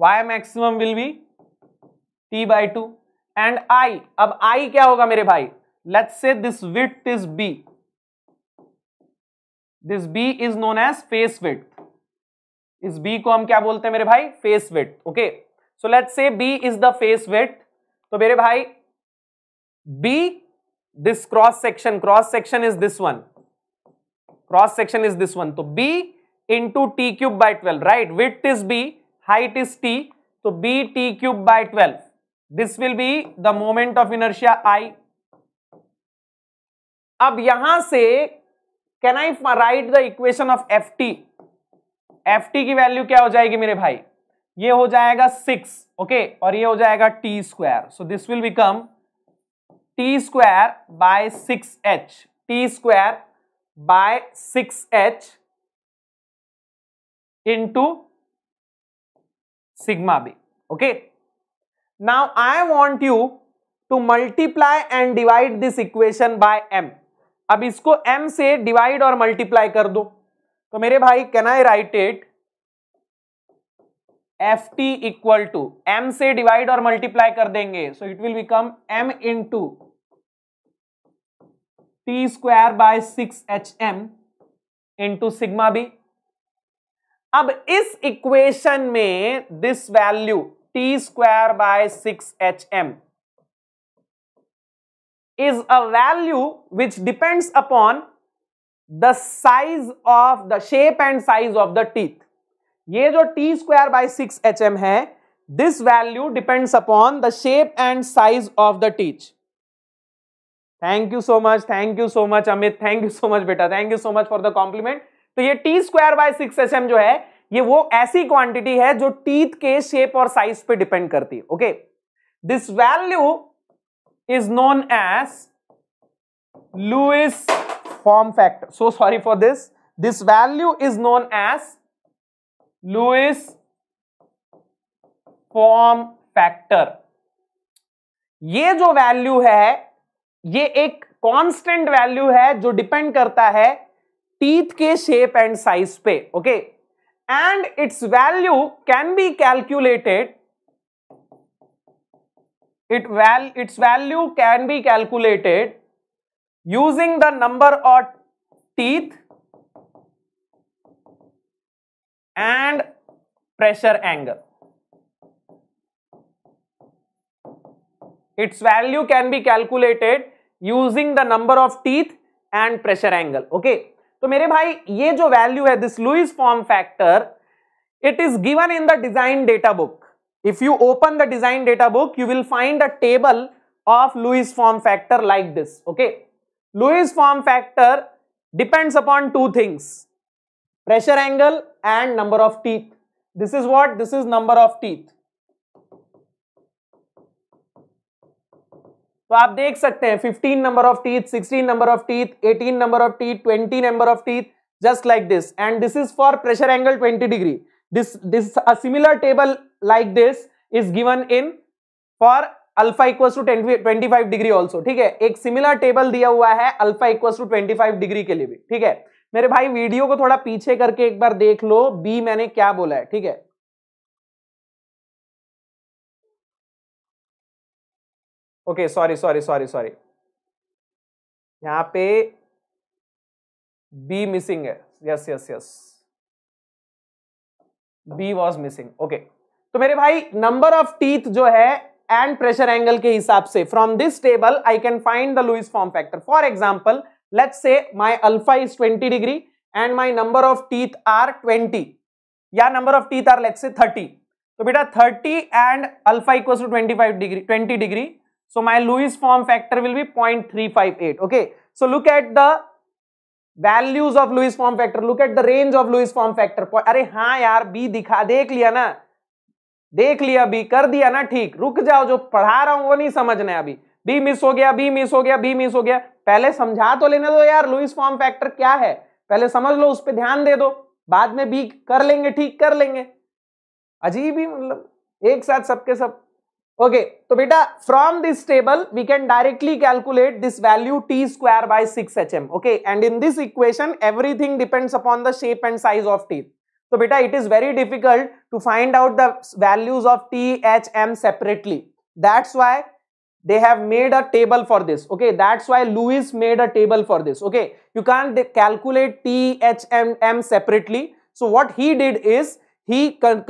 Y maximum will be T by two and I अब आई क्या होगा मेरे भाई let's say this width is B this B is known as face width इस B को हम क्या बोलते हैं मेरे भाई face width okay so let say B is the face width तो मेरे भाई B this cross section cross section is this one cross section is this one तो B into T cube by twelve right width is B height is T तो B T cube by twelve this will be the moment of inertia I अब यहां से can I write the equation of F T F T की value क्या हो जाएगी मेरे भाई ये हो जाएगा सिक्स ओके okay? और ये हो जाएगा T square so this will become T square by six H T square by six H to sigma B okay now I want you to multiply and divide this equation by M अब इसको m से divide और multiply कर दो तो मेरे भाई can I write it F T equal to M से डिवाइड और मल्टीप्लाई कर देंगे so it will become M into T square by six H M into sigma B अब इस इक्वेशन में this value T square by six H M is a value which depends upon the size of the shape and size of the teeth. ये जो t square by 6 hm है this value depends upon the shape and size of the teeth. Thank you so much, thank you so much Amit, thank you so much बेटा, thank you so much for the compliment. तो ये t square by 6 hm जो है ये वो ऐसी quantity है जो टीथ के शेप और साइज पे डिपेंड करती है okay this value is known as Lewis form factor. So sorry for this. This value is known as Lewis form factor ये जो वैल्यू है ये एक कांस्टेंट वैल्यू है जो डिपेंड करता है टीथ के शेप एंड साइज पे okay and its value can be calculated it val its value can be calculated using the number of teeth and pressure angle. Its value can be calculated using the number of teeth and pressure angle. Okay. So, मेरे भाई ये जो value है this Lewis form factor it is given in the design if you open the design data book, you will find a table of Lewis form factor like this. Okay. Lewis form factor depends upon two things. Pressure angle and number of teeth. This is what? This is number of teeth. So, आप देख सकते 15 number of teeth, 16 number of teeth, 18 number of teeth, 20 number of teeth, just like this. And this is for pressure angle 20 degree. this this a similar table like this is given in for alpha equal to twenty five degree also ठीक है एक similar table दिया हुआ है alpha equal to twenty five degree के लिए भी ठीक है मेरे भाई वीडियो को थोड़ा पीछे करके एक बार देख लो बी मैंने क्या बोला है ठीक है okay sorry sorry sorry sorry यहां पे बी मिसिंग है yes yes yes B was missing okay तो मेरे भाई नंबर ऑफ टीथ जो है एंड प्रेशर एंगल के हिसाब से from this table I can find the Lewis form factor for example let say my alpha is twenty degree and my number of teeth are twenty या number of teeth are let say thirty तो बेटा thirty and alpha equal to twenty five degree twenty degree so my lewis form factor will be 0.358 okay so look at the values of Lewis form factor look at the range of Lewis form factor अरे हाँ यार B दिखा देख लिया ना देख लिया B कर दिया ना ठीक रुक जाओ जो पढ़ा रहा हूं वो नहीं समझना है अभी बी मिस हो गया बी मिस हो गया बी मिस हो गया पहले समझा तो लेने दो यार लुइस फॉर्म फैक्टर क्या है पहले समझ लो उस पर ध्यान दे दो बाद में बी कर लेंगे ठीक कर लेंगे अजीब ही मतलब एक साथ सबके सब ओके सब। okay. तो बेटा from this table we can directly calculate this value T square by six H M okay and in this equation everything depends upon the shape and size of teeth तो बेटा it is very difficult to find out the values of T H M separately that's why they have made a table for this okay that's why lewis made a table for this okay you can't calculate t h m m separately so what he did is he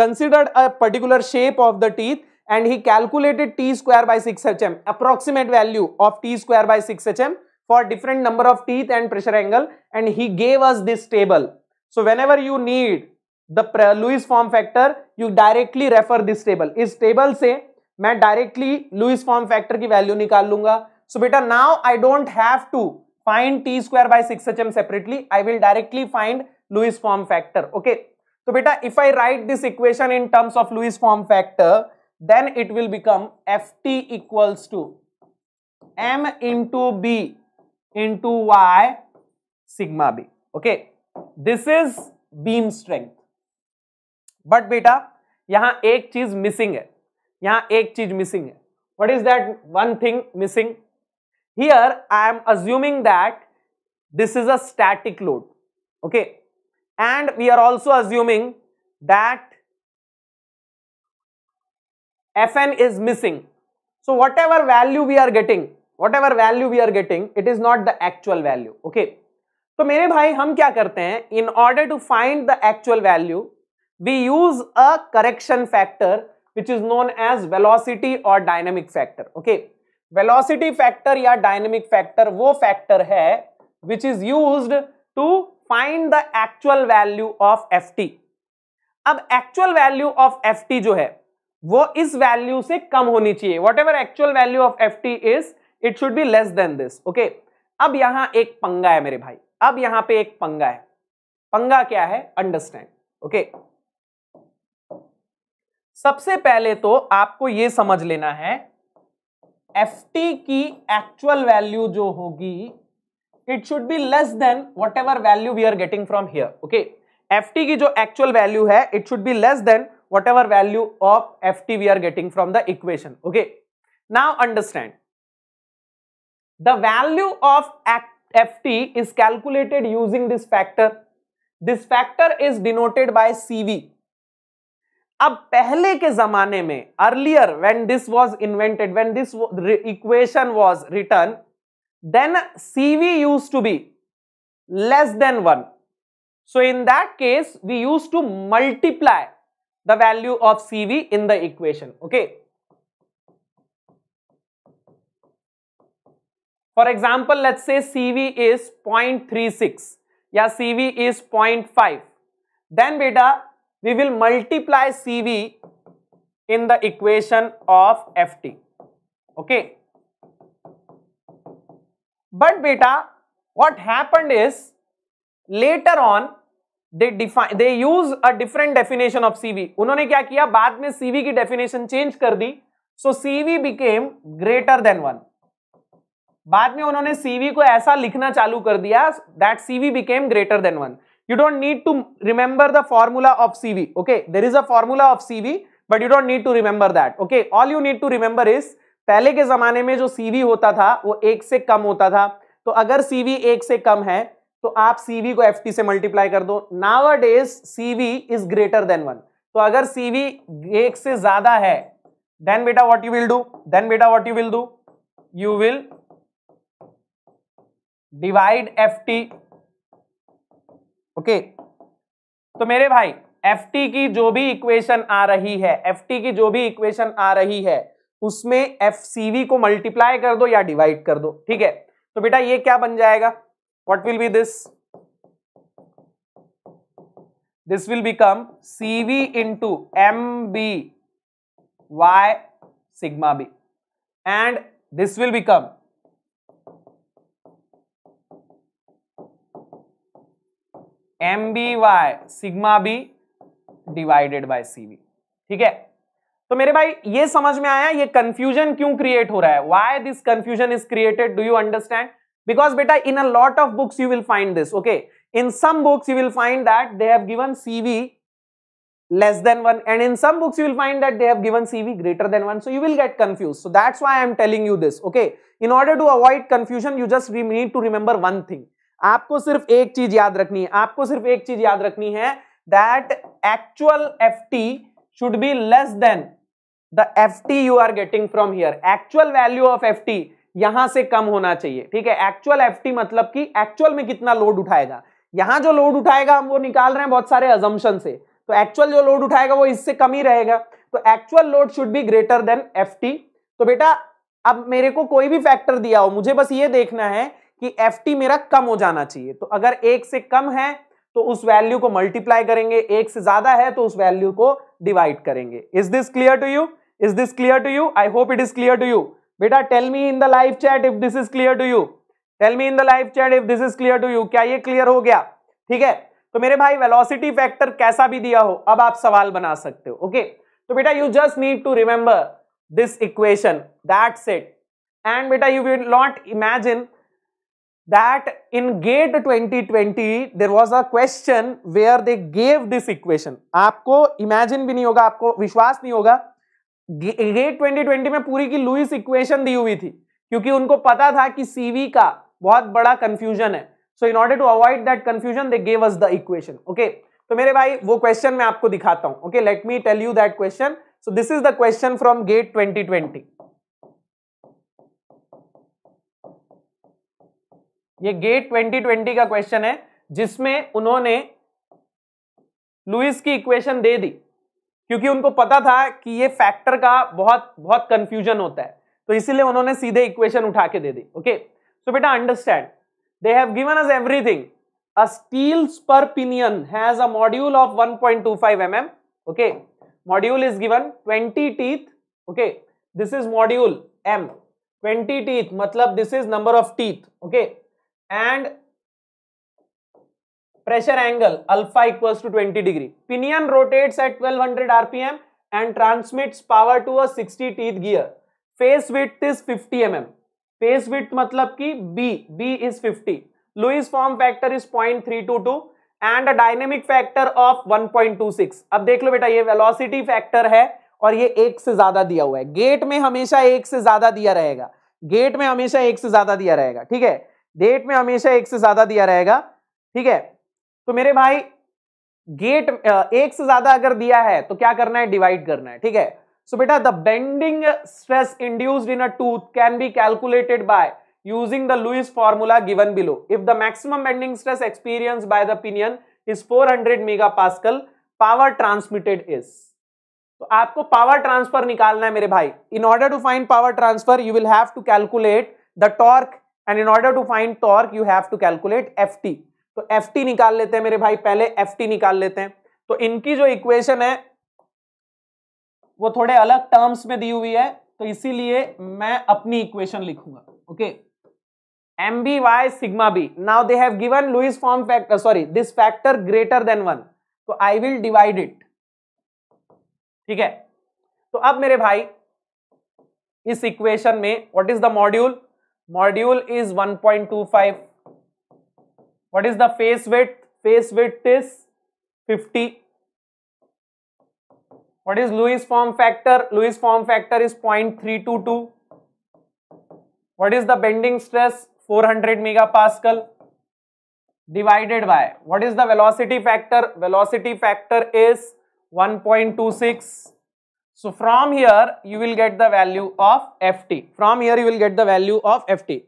considered a particular shape of the teeth and he calculated t square by 6hm, approximate value of t square by 6hm for different number of teeth and pressure angle and he gave us this table. So whenever you need the Lewis form factor, you directly refer this table. इस table से मैं directly Lewis form factor ki value निकाल lunga So beta now I don't have to find t square by 6hm separately. I will directly find Lewis form factor. Okay. So beta if I write this equation in terms of Lewis form factor, then it will become ft equals to m into b into y sigma b okay this is beam strength But beta, यहां एक चीज missing है यहां एक चीज what is that one thing missing here i am assuming that this is a static load okay and we are also assuming that fn is missing so whatever value we are getting whatever value we are getting it is not the actual value okay तो मेरे भाई हम क्या करते हैं in order to find the actual value we use a correction factor which is known as velocity और dynamic factor okay velocity factor या dynamic factor वो फैक्टर है which is used to find the actual value of F T अब actual value of F T जो है वो इस value से कम होनी चाहिए whatever actual value of F T is it should be less than this okay अब यहां एक पंगा है मेरे भाई अब यहां पे एक पंगा है पंगा क्या है अंडरस्टैंड ओके okay. सबसे पहले तो आपको यह समझ लेना है एफ टी की एक्चुअल वैल्यू जो होगी it should be less than whatever value we are getting from here okay F T की जो एक्चुअल वैल्यू है it should be less than whatever value of ft we are getting from the equation. Okay. Now understand. The value of ft is calculated using this factor. This factor is denoted by CV. अब पहले के जमाने में earlier when this was invented when this equation was written then CV use to be less than one so in that case we use to multiply the value of CV in the equation. Okay. For example, let's say CV is 0.36 yeah, CV is 0.5. Then beta, we will multiply CV in the equation of FT. Okay. But beta, what happened is later on they use a different definition of CV उन्होंने क्या किया बाद में CV की definition change कर दी so CV became greater than one बाद में उन्होंने सीवी को ऐसा लिखना चालू कर दिया that CV became greater than one you don't need to remember the formula of CV okay there is a formula of cv but you don't need to remember that okay all you need to remember is पहले के जमाने में जो CV होता था वो एक से कम होता था तो अगर सीवी एक से कम है तो आप सीवी को एफ से मल्टीप्लाई कर दो nowadays CV is greater than one तो अगर सीवी एक से ज्यादा है देन बेटा what you will do then बेटा what you will do you will divide F T okay तो मेरे भाई एफ टी की जो भी इक्वेशन आ रही है एफ टी की जो भी इक्वेशन आ रही है उसमें एफ को मल्टीप्लाई कर दो या डिवाइड कर दो ठीक है तो बेटा ये क्या बन जाएगा what will be this this will become cv into mb y sigma b and this will become mby sigma b divided by cv ठीक है तो मेरे भाई ये समझ में आया ये कंफ्यूजन क्यों क्रिएट हो रहा है why this confusion is created do you understand because beta in a lot of books you will find this okay in some books you will find that they have given cv less than 1 and in some books you will find that they have given cv greater than 1 so you will get confused so that's why i am telling you this okay in order to avoid confusion you just need to remember one thing आपको सिर्फ एक चीज याद रखनी है आपको सिर्फ एक चीज याद रखनी है that actual Ft should be less than the Ft you are getting from here. Actual value of Ft. यहां से कम होना चाहिए ठीक है एक्चुअल एफ मतलब कि एक्चुअल में कितना लोड उठाएगा यहां जो लोड उठाएगा हम वो निकाल रहे हैं बहुत सारे अजम्पन से तो एक्चुअल जो लोड उठाएगा वो इससे कम ही रहेगा तो actual load should be greater than F तो बेटा अब मेरे को कोई भी फैक्टर दिया हो मुझे बस ये देखना है कि एफ मेरा कम हो जाना चाहिए तो अगर एक से कम है तो उस वैल्यू को मल्टीप्लाई करेंगे एक से ज्यादा है तो उस वैल्यू को डिवाइड करेंगे is this clear to you is this clear to you I hope it is clear to you बेटा tell me in the live chat if this is clear to you tell me in the live chat if this is clear to you क्या ये clear हो गया ठीक है तो मेरे भाई वेलोसिटी फैक्टर कैसा भी दिया हो अब आप सवाल बना सकते हो ओके तो बेटा you just need to remember this equation that's it and बेटा you will not imagine that in GATE 2020 there was a question where they gave this equation आपको इमेजिन भी नहीं होगा आपको विश्वास नहीं होगा गेट 2020 में पूरी की लुइस इक्वेशन दी हुई थी क्योंकि उनको पता था कि सीवी का बहुत बड़ा कंफ्यूजन है so in order to avoid that confusion they gave us the equation okay तो मेरे भाई वो क्वेश्चन मैं आपको दिखाता हूं okay let me tell you that question so this is the question from GATE twenty twenty ये गेट 2020 का क्वेश्चन है जिसमें उन्होंने लुइस की इक्वेशन दे दी क्योंकि उनको पता था कि ये फैक्टर का बहुत बहुत कंफ्यूजन होता है तो इसीलिए उन्होंने सीधे इक्वेशन उठा के दे दी ओके सो बेटा understand they have given us everything a steel पर pinion has a module of 1.25 mm okay module is given 20 teeth okay this is module M 20 teeth मतलब this is number of teeth okay and pressure angle alpha equals to 20 degree. Pinion rotates at 1200 rpm and transmits power to a 60 teeth gear. Face width is 50 mm. Face width मतलब कि B, B is 50. Lewis form factor is 0.322 and a dynamic factor of 1.26. अब देख लो बेटा ये velocity factor है और ये एक से ज्यादा दिया हुआ है गेट में हमेशा एक से ज्यादा दिया रहेगा गेट में हमेशा एक से ज्यादा दिया रहेगा ठीक है गेट में हमेशा एक से ज्यादा दिया रहेगा ठीक है तो मेरे भाई गेट एक से ज्यादा अगर दिया है तो क्या करना है डिवाइड करना है ठीक है सो so, बेटा the bending stress induced in a tooth can be calculated by using the Lewis formula given below. If the maximum bending stress experienced by the pinion is 400 megapascal, power transmitted is तो आपको power transfer निकालना है मेरे भाई in order to find power transfer you will have to calculate the torque and in order to find torque you have to calculate F T तो F T निकाल लेते हैं मेरे भाई पहले एफ टी निकाल लेते हैं तो इनकी जो इक्वेशन है वो थोड़े अलग टर्म्स में दी हुई है तो इसीलिए मैं अपनी इक्वेशन लिखूंगा okay M B Y sigma B now they have given Lewis form factor sorry this factor greater than one तो आई विल डिवाइड इट ठीक है तो अब मेरे भाई इस इक्वेशन में what is the module module is 1.25 What is the face width? Face width is 50. What is Lewis form factor? Lewis form factor is 0.322. What is the bending stress? 400 megapascal divided by what is the velocity factor? Velocity factor is 1.26. So from here you will get the value of Ft. From here you will get the value of Ft.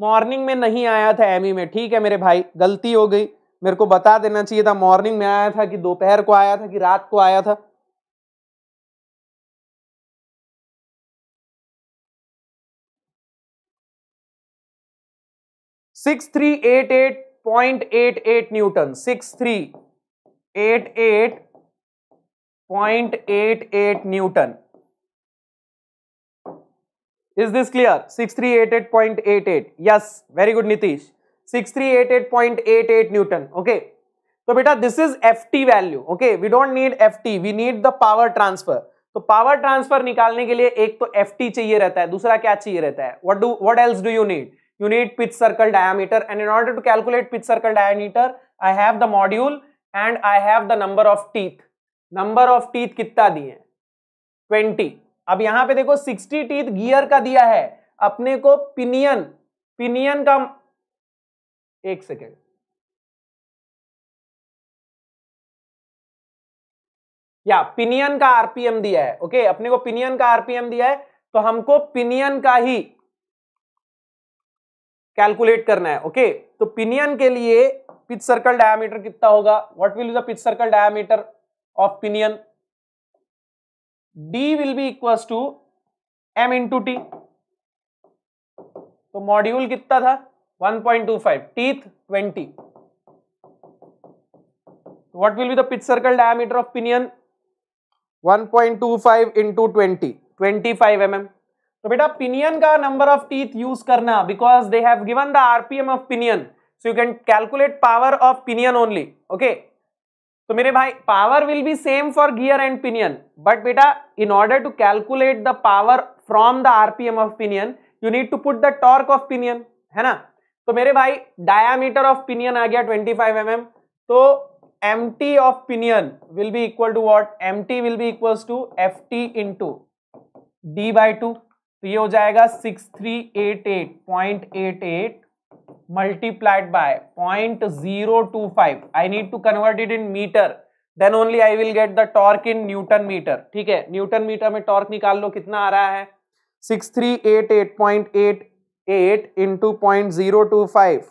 Morning में नहीं आया था Amy में ठीक है मेरे भाई गलती हो गई मेरे को बता देना चाहिए था मॉर्निंग में आया था कि दोपहर को आया था कि रात को आया था six three eight eight point eight eight newton six three eight eight point eight eight newton is this clear 6388.88 yes very good nitish 6388.88 newton okay so beta this is ft value okay we don't need ft we need the power transfer तो power transfer निकालने के लिए एक तो F T चाहिए रहता है दूसरा क्या चाहिए रहता है what do what else do you need you need pitch circle diameter and in order to calculate pitch circle diameter I have the module and I have the number of teeth number of teeth कितना दिए twenty अब यहां पे देखो sixty teeth gear का दिया है अपने को पिनियन पिनियन का एक सेकेंड या पिनियन का आरपीएम दिया है ओके अपने को पिनियन का आरपीएम दिया है तो हमको पिनियन का ही कैलकुलेट करना है ओके तो पिनियन के लिए पिच सर्कल डायमीटर कितना होगा what will is the pitch circle diameter of pinion d will be equals to m into T तो मॉड्यूल कितना था 1.25 teeth 20 what will be the pitch circle diameter of pinion 1.25 twenty 20 25 M तो बेटा pinion का number of teeth use करना because they have given the RPM of pinion so you can calculate power of pinion only okay तो मेरे भाई power will be same for gear and pinion but बेटा in order to calculate the power from the RPM of pinion you need to put the torque of pinion है ना तो मेरे भाई diameter of pinion आ गया 25 five mm, तो M T of pinion will be equal to what M T will be equal to F T into D by two तो ये हो जाएगा six three eight eight point eight eight multiplied by 0.025 i need to convert it in meter then only i will get the torque in newton meter theek hai newton meter mein torque nikal lo kitna aa raha hai 6388.88 into 0.025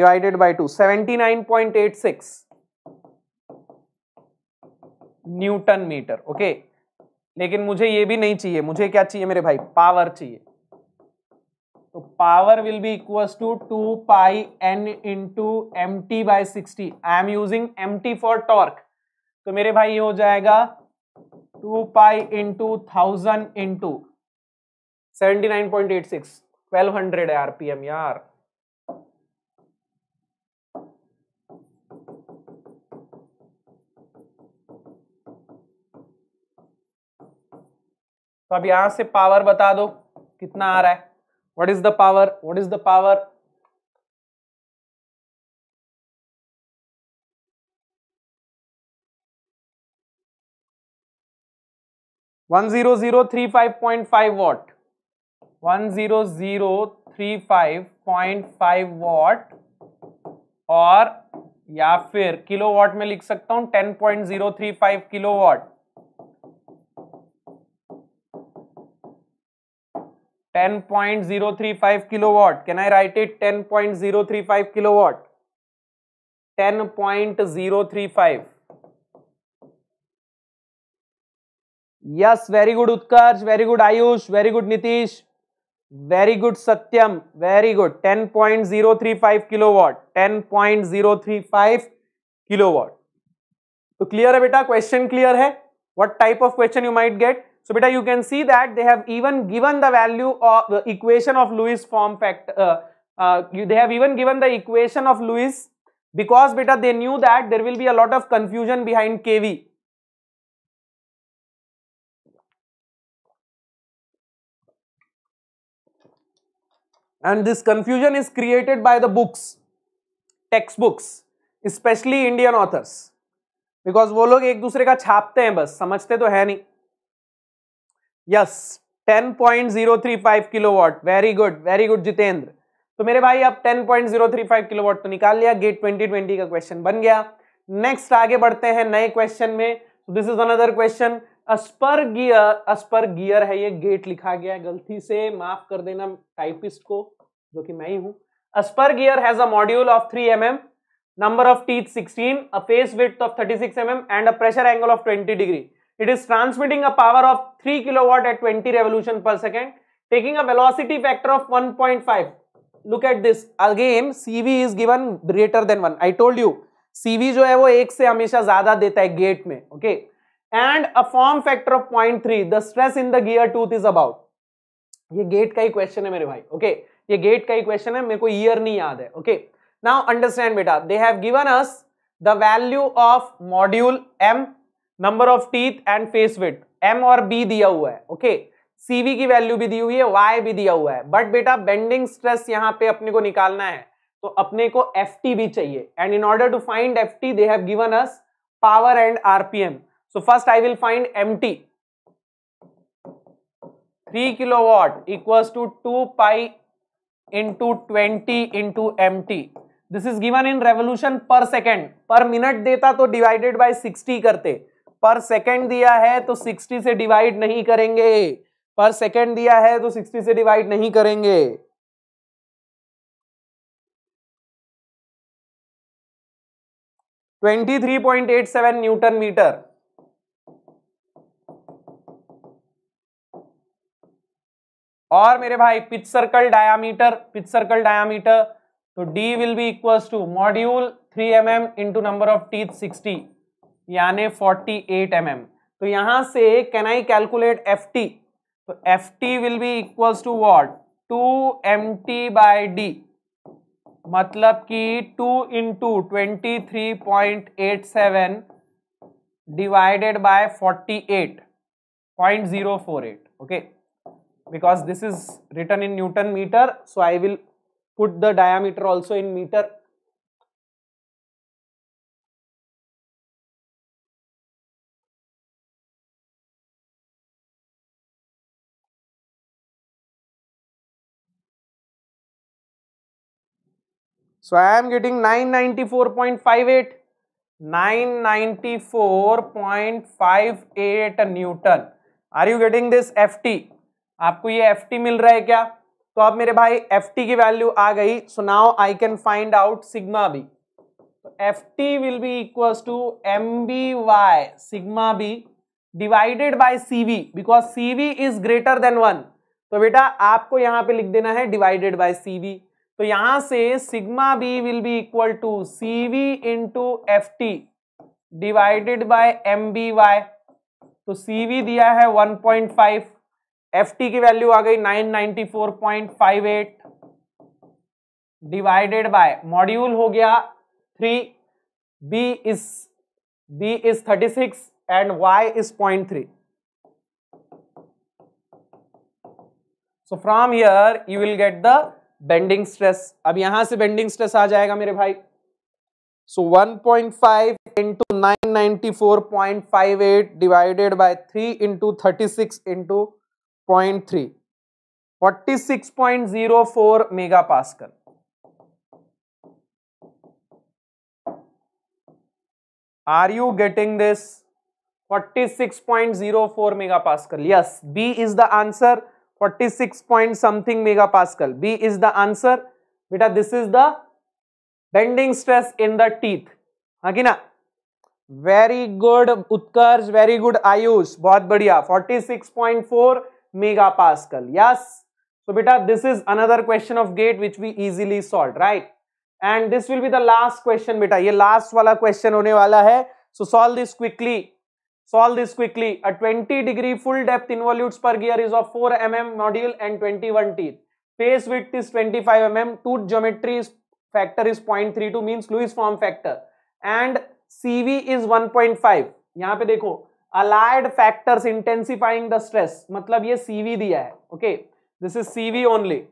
divided by 2 79.86 newton meter okay lekin mujhe ye bhi nahi chahiye mujhe kya chahiye mere bhai power chahiye तो power will be equal to two pi N into M T by sixty I am using M T for torque तो मेरे भाई ये हो जाएगा two pi into thousand into seventy nine point eight six twelve hundred है RPM यार तो अब यहां से पावर बता दो कितना आ रहा है what is the power what is the power One zero zero three five point five watt. One zero zero three five point five watt और या फिर किलोवाट में लिख सकता हूं 10.035 kilowatt 10.035 kilowatt can I write it 10.035 kilowatt 10.035 yes very good Utkarsh very good Ayush very good Nitish very good Satyam very good 10.035 kilowatt 10.035 kilowatt तो clear है बेटा क्वेश्चन क्लियर है what type of question you might get So beta you can see that they have even given the value of the equation of Lewis form factor. Uh, uh, you, they have even given the equation of Lewis because beta they knew that there will be a lot of confusion behind KV. And this confusion is created by the books, textbooks, especially Indian authors. because वो लोग एक दूसरे का छापते हैं बस समझते तो है नहीं yes 10.035 kilowatt very good very good Jitendra तो मेरे भाई अब 10.035 किलोवाट तो निकाल लिया गेट 2020 का क्वेश्चन बन गया नेक्स्ट आगे बढ़ते हैं नए क्वेश्चन में this is another question a spur gear a spur gear है ये गेट लिखा गया है गलती से माफ कर देना टाइपिस्ट को जो कि मैं ही हूं a spur gear has a module of 3 mm number of teeth 16 a face width of 36 mm and a pressure angle of twenty degree it is transmitting a power of 3 kilowatt at 20 revolution per second taking a velocity factor of 1.5 look at this again cv is given greater than 1 i told you cv jo hai wo 1 se hamesha zyada deta hai gate mein okay and a form factor of 0.3 the stress in the gear tooth is about ये GATE का ही question है मेरे भाई okay okay? ये GATE का ही question है मेरे को ईयर नहीं याद है ओके नाउ अंडरस्टैंड बेटा they have given us the value of module M number of teeth and face width M और बी दिया हुआ है ओके सीवी की वैल्यू भी दी हुई है वाई भी दिया हुआ है बट बेटा बेंडिंग स्ट्रेस यहाँ पे अपने को निकालना है तो अपने को एफ भी चाहिए and in order to find F T they have given us power and RPM so first I will find M T three kilowatt equals to two pi into twenty into M T this is given in revolution per second per minute देता तो divided by sixty करते पर second दिया है तो sixty से divide नहीं करेंगे पर सेकेंड दिया है तो सिक्सटी से डिवाइड नहीं करेंगे twenty three point eight seven newton metre और मेरे भाई pitch circle diameter pitch circle diameter तो D will be equals to module three M M into number of teeth sixty यानी फोर्टी एट एम तो यहां से can I calculate F T तो F T will be equals to what two M T by D मतलब कि two into twenty three point eight seven divided by forty eight point zero four eight okay because this is written in newton metre so I will put the diameter also in metre So I am getting 994.58 994.58 newton are you getting this F T आपको ये F T मिल रहा है क्या तो अब मेरे भाई F T की वैल्यू आ गई so now I can find out sigma B F T will be equal to M B Y sigma B divided by C V because C V is greater than one तो बेटा आपको यहां पे लिख देना है डिवाइडेड बाई सी वी तो यहां से sigma B will be equal to C V into F T divided by M B Y तो सी वी दिया है 1.5 एफ टी की वैल्यू आ गई 994.58 डिवाइडेड बाय मॉड्यूल हो गया three B is B is 36 and Y is 0.3 so from here you will get the bending stress अब यहां से बेंडिंग स्ट्रेस आ जाएगा मेरे भाई so 1.5 point five into nine ninety four point five eight divided by three into thirty six into point three forty six point zero four mega pascal are you getting this 46.04 mega pascal yes B is the answer 46 point something megapascal b is the answer beta this is the bending stress in the teeth ha ki na very good Utkarsh very good Ayush बहुत बढ़िया 46.4 mega pascal yes so बेटा this is another question of GATE which we easily solve right and this will be the last question बेटा ये last वाला question होने वाला है so solve this quickly solve this quickly a 20 degree full depth involutes per gear is of 4 mm module and 21 teeth face width is 25 mm tooth geometry is factor is 0.32 means Lewis form factor and CV is 1.5 यहाँ पे देखो allied factors intensifying the stress मतलब ये CV दिया है okay this is CV only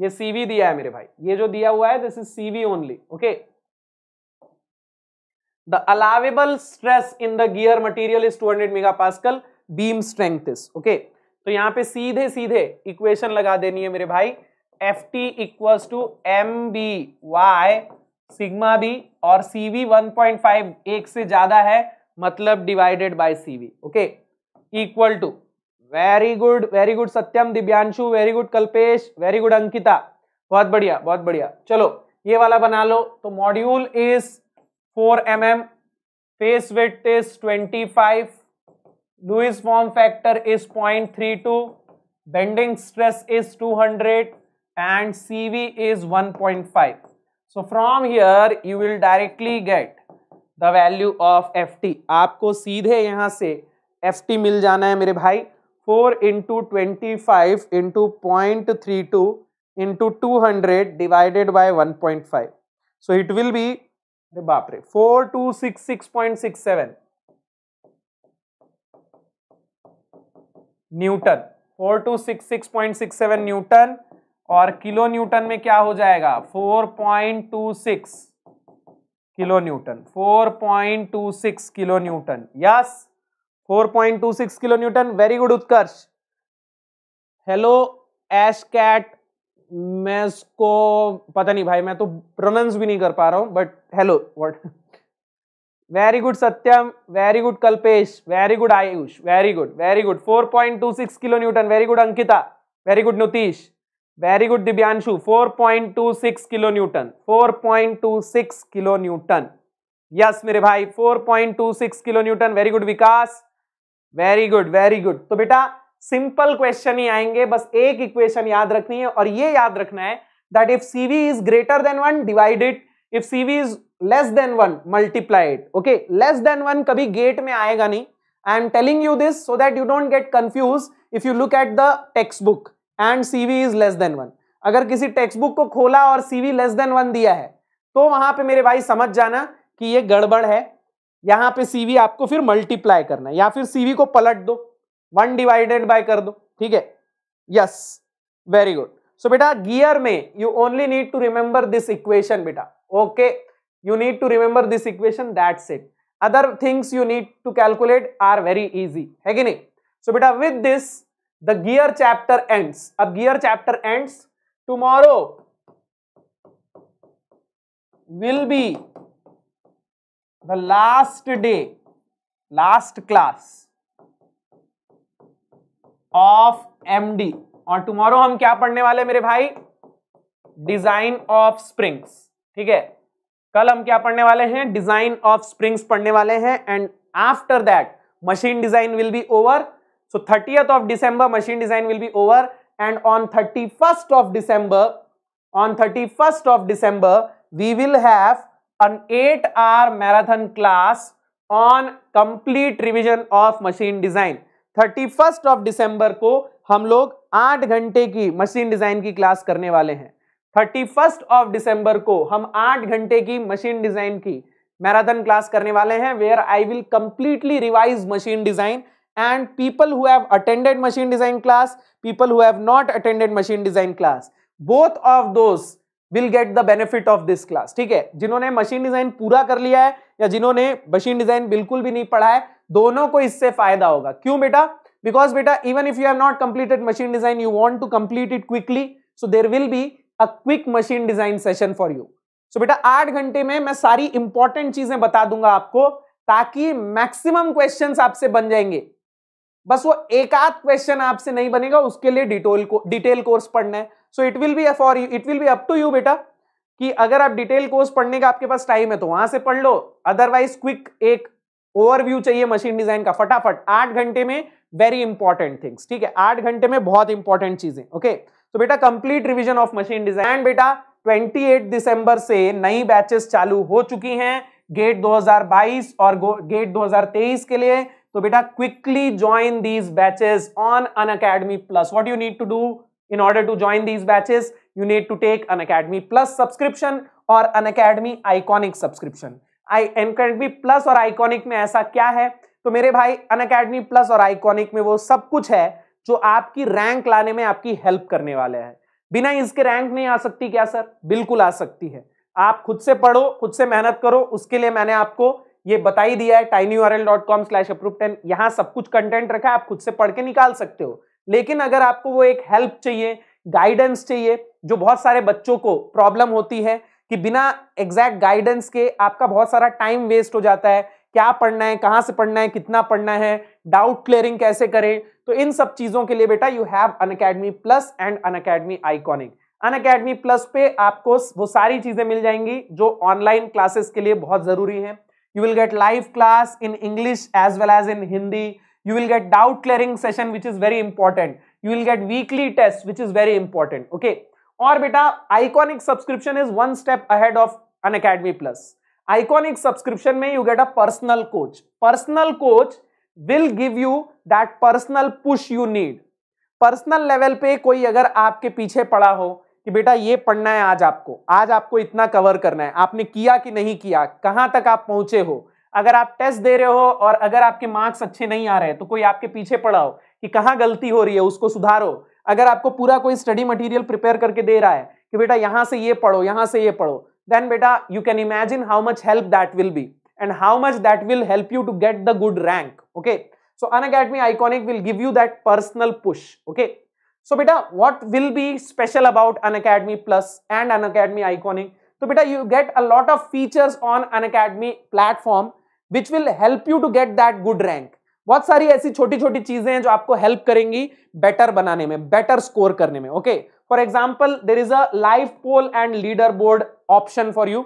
ये CV दिया है मेरे भाई ये जो दिया हुआ है this is CV only okay okay? the allowable stress in the gear material is 200 megapascal beam strength is okay तो यहां पे सीधे सीधे इक्वेशन लगा देनी है मेरे भाई F T equals to M B Y sigma B और सीवी 1.5 एक से ज्यादा है मतलब divided by CV okay equal to very good very good Satyam Divyanshu very good Kalpesh very good Ankita बहुत बढ़िया बहुत बढ़िया चलो ये वाला बना लो तो module is four M M face width is twenty five Lewis form factor is point three two bending stress is two hundred and C V one point five so from here you will directly get the value of F T आपको सीधे यहाँ से F T मिल जाना है मेरे भाई four into twenty five into point three two into two hundred divided by one point five so it will be अरे बाप रे four two six six point six seven newton four two six six point six seven newton और kilo newton में क्या हो जाएगा four point two six kilo newton four point two six kilo newton yes four point two six kilo Newton very good Utkarsh hello एश कैट मैं इसको पता नहीं भाई मैं तो प्रोनाउंस भी नहीं कर पा रहा हूँ but hello what very good Satyam very good Kalpesh very good Ayush very good very good 4.26 kilo Newton very good Ankita very good Nutish very good Divyanshu 4.26 kilo newton four point two six kilo newton yes मेरे भाई 4.26 kilo Newton very good Vikas very good very good तो बेटा simple question ही आएंगे बस एक equation याद रखनी है और ये याद रखना है that if CV is greater than one divided if CV is less than one multiplied okay less than one कभी गेट में आएगा नहीं I am telling you this so that you don't get confuse if you look at the textbook and CV is less than one अगर किसी text book को खोला और CV less than one दिया है तो वहां पे मेरे भाई समझ जाना कि ये गड़बड़ है यहां पे सीवी आपको फिर मल्टीप्लाई करना है या फिर सीवी को पलट दो वन डिवाइडेड बाय कर दो ठीक है यस वेरी गुड सो बेटा गियर में you only need to remember this equation बेटा okay you need to remember this equation that's it other things you need to calculate are very easy है कि नहीं सो बेटा with this the gear chapter ends अब gear chapter ends tomorrow will be the last day last class of M D और tomorrow हम क्या पढ़ने वाले मेरे भाई डिजाइन ऑफ स्प्रिंग्स ठीक है कल हम क्या पढ़ने वाले हैं डिजाइन ऑफ स्प्रिंग्स पढ़ने वाले हैं and after that machine design will be over so thirtieth of December machine design will be over and on thirty first of December on thirty first of December we will have an eight hour marathon class on complete revision of machine design thirty first of December को हम लोग आठ घंटे की machine design की class करने वाले हैं थर्टी फर्स्ट ऑफ डिसम्बर को हम आठ घंटे की मशीन डिजाइन की मैराथन क्लास करने वाले हैं where I will completely revise machine design and people who have attended machine design class people who have not attended machine design class both of those will get the benefit of this class ठीक है जिन्होंने machine design पूरा कर लिया है या जिन्होंने machine design बिल्कुल भी नहीं पढ़ा है दोनों को इससे फायदा होगा क्यों बेटा बिकॉज बेटा even if you are not completed machine design you want to complete it quickly so there will be a quick machine design session for you so बेटा आठ घंटे में मैं सारी इंपॉर्टेंट चीजें बता दूंगा आपको ताकि मैक्सिमम क्वेश्चन आपसे बन जाएंगे बस वो एक आध क्वेश्चन आपसे नहीं बनेगा उसके लिए डिटेल को डिटेल कोर्स पढ़ना है so it will be for you it will be up to you बेटा कि अगर आप डिटेल कोर्स पढ़ने का आपके पास टाइम है तो वहां से पढ़ लो अदरवाइज क्विक एक ओवरव्यू चाहिए मशीन डिजाइन का फटाफट आठ घंटे में वेरी इंपॉर्टेंट थिंग्स ठीक है आठ घंटे में बहुत इंपॉर्टेंट चीजें ओके तो बेटा complete revision of machine design बेटा 28 दिसंबर से नई बैचेस चालू हो चुकी हैं गेट 2022 और गेट 2023 के लिए तो बेटा quickly join these batches on Unacademy plus what you need to do in order to join these batches you need to take Unacademy plus subscription और अन अकेडमी आइकॉनिक सब्सक्रिप्शन आई Unacademy plus और iconic में ऐसा क्या है तो मेरे भाई अन अकेडमी प्लस और आइकॉनिक में वो सब कुछ है जो आपकी रैंक लाने में आपकी हेल्प करने वाले हैं बिना इसके रैंक नहीं आ सकती क्या सर बिल्कुल आ सकती है आप खुद से पढ़ो खुद से मेहनत करो उसके लिए मैंने आपको ये बताई दिया है tiny R L dot com slash approve ten यहाँ सब कुछ कंटेंट रखा है आप खुद से पढ़ के निकाल सकते हो लेकिन अगर आपको वो एक हेल्प चाहिए गाइडेंस चाहिए जो बहुत सारे बच्चों को प्रॉब्लम होती है कि बिना एग्जैक्ट गाइडेंस के आपका बहुत सारा टाइम वेस्ट हो जाता है क्या पढ़ना है कहाँ से पढ़ना है कितना पढ़ना है डाउट क्लियरिंग कैसे करें तो इन सब चीज़ों के लिए बेटा you have Unacademy plus and Unacademy iconic Unacademy plus पे आपको वो सारी चीज़ें मिल जाएंगी जो ऑनलाइन क्लासेस के लिए बहुत ज़रूरी है you will get live class in English as well as in Hindi you will get doubt clearing session which is very important you will get weekly test which is very important okay और बेटा iconic subscription is one step ahead of Unacademy plus iconic subscription में you get a personal coach personal coach will give you that personal push you need personal level पे कोई अगर आपके पीछे पड़ा हो कि बेटा ये पढ़ना है आज आपको आज आपको इतना कवर करना है आपने किया कि नहीं किया कहां तक आप पहुंचे हो अगर आप टेस्ट दे रहे हो और अगर आपके मार्क्स अच्छे नहीं आ रहे तो कोई आपके पीछे पड़ा हो कि कहाँ गलती हो रही है उसको सुधारो अगर आपको पूरा कोई स्टडी मटेरियल प्रिपेयर करके दे रहा है कि बेटा यहाँ से ये पढ़ो यहाँ से ये पढ़ो देन बेटा you can imagine how much help that will be and how much that will help you to get the good rank okay so Unacademy iconic will give you that personal push okay so बेटा what will be special about Unacademy plus and Unacademy iconic तो बेटा you get a lot of features on Unacademy platform which will help you to get that good rank बहुत सारी ऐसी छोटी छोटी चीजें हैं जो आपको हेल्प करेंगी बेटर बनाने में बेटर स्कोर करने में okay for example there is a poll and leader board option for you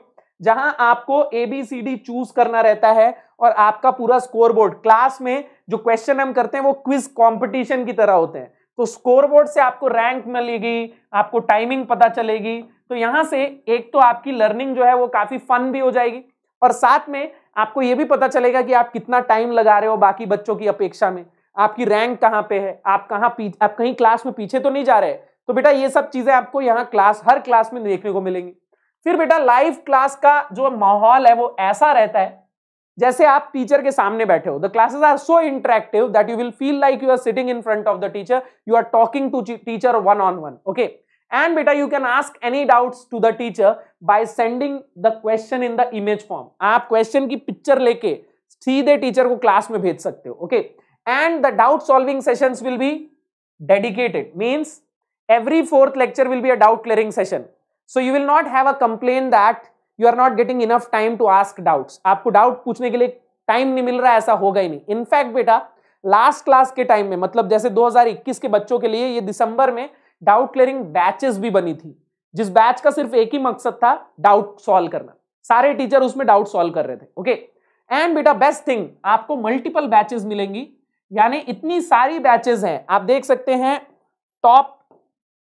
जहां आपको एबीसीडी चूज करना रहता है और आपका पूरा स्कोर बोर्ड क्लास में जो क्वेश्चन हम करते हैं वो क्विज कॉम्पिटिशन की तरह होते हैं तो स्कोर बोर्ड से आपको रैंक मिलेगी आपको टाइमिंग पता चलेगी तो यहां से एक तो आपकी लर्निंग जो है वो काफी फन भी हो जाएगी और साथ में आपको ये भी पता चलेगा कि आप कितना टाइम लगा रहे हो बाकी बच्चों की अपेक्षा में आपकी रैंक कहाँ पे है आप कहाँ आप कहीं क्लास में पीछे तो नहीं जा रहे तो बेटा ये सब चीजें आपको यहाँ क्लास हर क्लास में देखने को मिलेंगी फिर बेटा लाइव क्लास का जो माहौल है वो ऐसा रहता है जैसे आप टीचर के सामने बैठे हो the classes are so interactive that you will feel like you are sitting in front of the teacher you are talking to teacher one on one okay and beta you can ask any doubts to the teacher by sending the question in the image form आप question की picture लेके सीधे teacher को class में भेज सकते हो okay and the doubt solving sessions will be dedicated means every fourth lecture will be a doubt clearing session so you will not have a complaint that you are not getting enough time to ask doubts आपको doubt पूछने के लिए time नहीं मिल रहा ऐसा होगा ही नहीं fact बेटा लास्ट क्लास के टाइम में मतलब जैसे 2021 के बच्चों के लिए ये दिसंबर में डाउट क्लियरिंग बैचेस भी बनी थी जिस बैच का सिर्फ एक ही मकसद था डाउट सॉल्व करना सारे टीचर उसमें डाउट सॉल्व कर रहे थे ओके एंड बेटा बेस्ट थिंग आपको मल्टीपल बैचेस मिलेंगी यानी इतनी सारी बैचेस हैं आप देख सकते हैं टॉप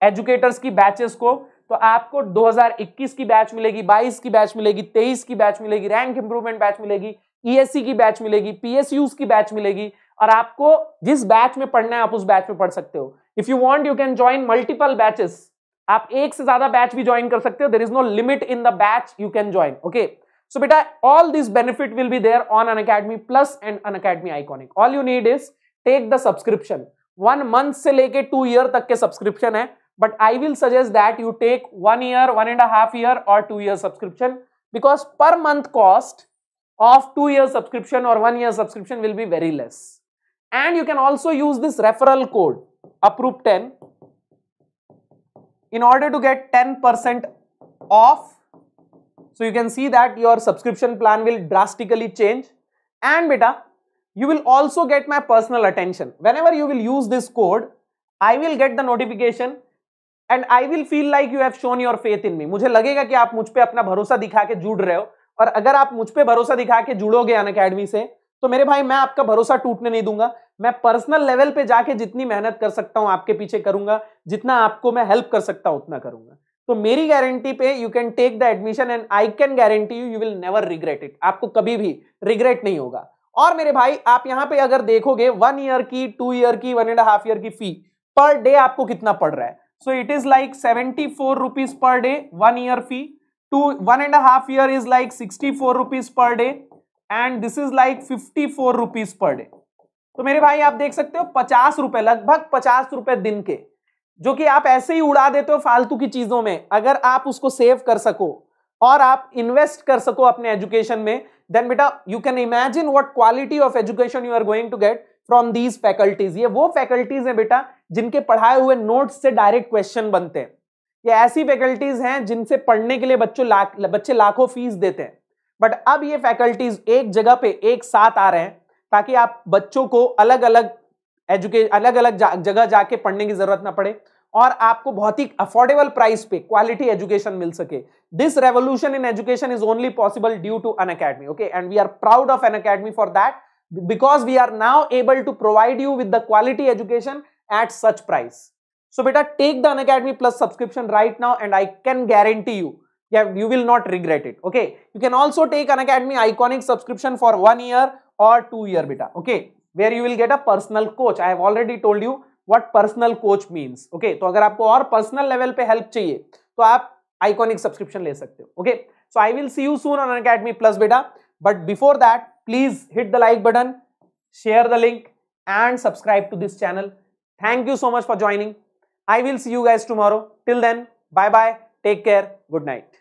एजुकेटर्स की बैचेस को तो आपको 2021 की बैच मिलेगी 22 की बैच मिलेगी 23 की बैच मिलेगी रैंक इंप्रूवमेंट बैच मिलेगी ईएससी e की बैच मिलेगी पीएसयूज की बैच मिलेगी और आपको जिस बैच में पढ़ना है आप उस बैच में पढ़ सकते हो if you want you can join multiple batches आप एक से ज्यादा बैच भी ज्वाइन कर सकते हो there is no limit in the batch you can join okay so बेटा all this benefit will be there on Unacademy plus and Unacademy iconic all you need is take the subscription one month से लेके two year तक के subscription है but I will suggest that you take one year one and half year और two year subscription because per month cost of two year subscription or one year subscription will be very less and you can also use this referral code approve ten in order to get ten percent off so you can see that your subscription plan will drastically change and बेटा you will also get my personal attention whenever you will use this code I will get the notification and I will feel like you have shown your faith in me मुझे लगेगा कि आप मुझ पर अपना भरोसा दिखा के जुड़ रहे हो और अगर आप मुझ पर भरोसा दिखा के जुड़ोगे अन अकेडमी से तो मेरे भाई मैं आपका भरोसा टूटने नहीं दूंगा मैं पर्सनल लेवल पे जाके जितनी मेहनत कर सकता हूं आपके पीछे करूंगा जितना आपको मैं हेल्प कर सकता हूं उतना करूंगा तो मेरी गारंटी पे you can take the admission and I can guarantee you you will never regret it आपको कभी भी रिग्रेट नहीं होगा और मेरे भाई आप यहां पे अगर देखोगे वन ईयर की टू ईयर की वन एंड हाफ ईयर की फी पर डे आपको कितना पड़ रहा है so it is like seventy four rupees per day one year fee to one and half year is like sixty four rupees per day and this is like fifty four rupees per day तो मेरे भाई आप देख सकते हो पचास रुपए लगभग पचास रुपए दिन के जो कि आप ऐसे ही उड़ा देते हो फालतू की चीजों में अगर आप उसको सेव कर सको और आप इन्वेस्ट कर सको अपने एजुकेशन में देन बेटा you can imagine what quality of education you are going to get from these faculties ये वो फैकल्टीज हैं बेटा जिनके पढ़ाए हुए नोट्स से डायरेक्ट क्वेश्चन बनते हैं ये ऐसी फैकल्टीज हैं जिनसे पढ़ने के लिए बच्चों लाख बच्चे लाखों फीस देते हैं बट अब ये फैकल्टीज एक जगह पे एक साथ आ रहे हैं ताकि आप बच्चों को अलग अलग एजुके अलग अलग जा, जगह जाके पढ़ने की जरूरत ना पड़े और आपको बहुत ही अफोर्डेबल प्राइस पे क्वालिटी एजुकेशन मिल सके this revolution in education is only possible due to Unacademy okay and we are proud of Unacademy for that because we are now able to provide you with the quality education at such price so बेटा take the Unacademy plus subscription right now and I can guarantee you you will not regret it okay you can also take an academy iconic subscription for one year or two year beta okay where you will get a personal coach i have already told you what personal coach means okay तो अगर आपको और personal level पे help चाहिए तो आप iconic subscription ले सकते हो okay so i will see you soon on academy plus beta but before that please hit the like button share the link and subscribe to this channel thank you so much for joining i will see you guys tomorrow till then bye bye take care good night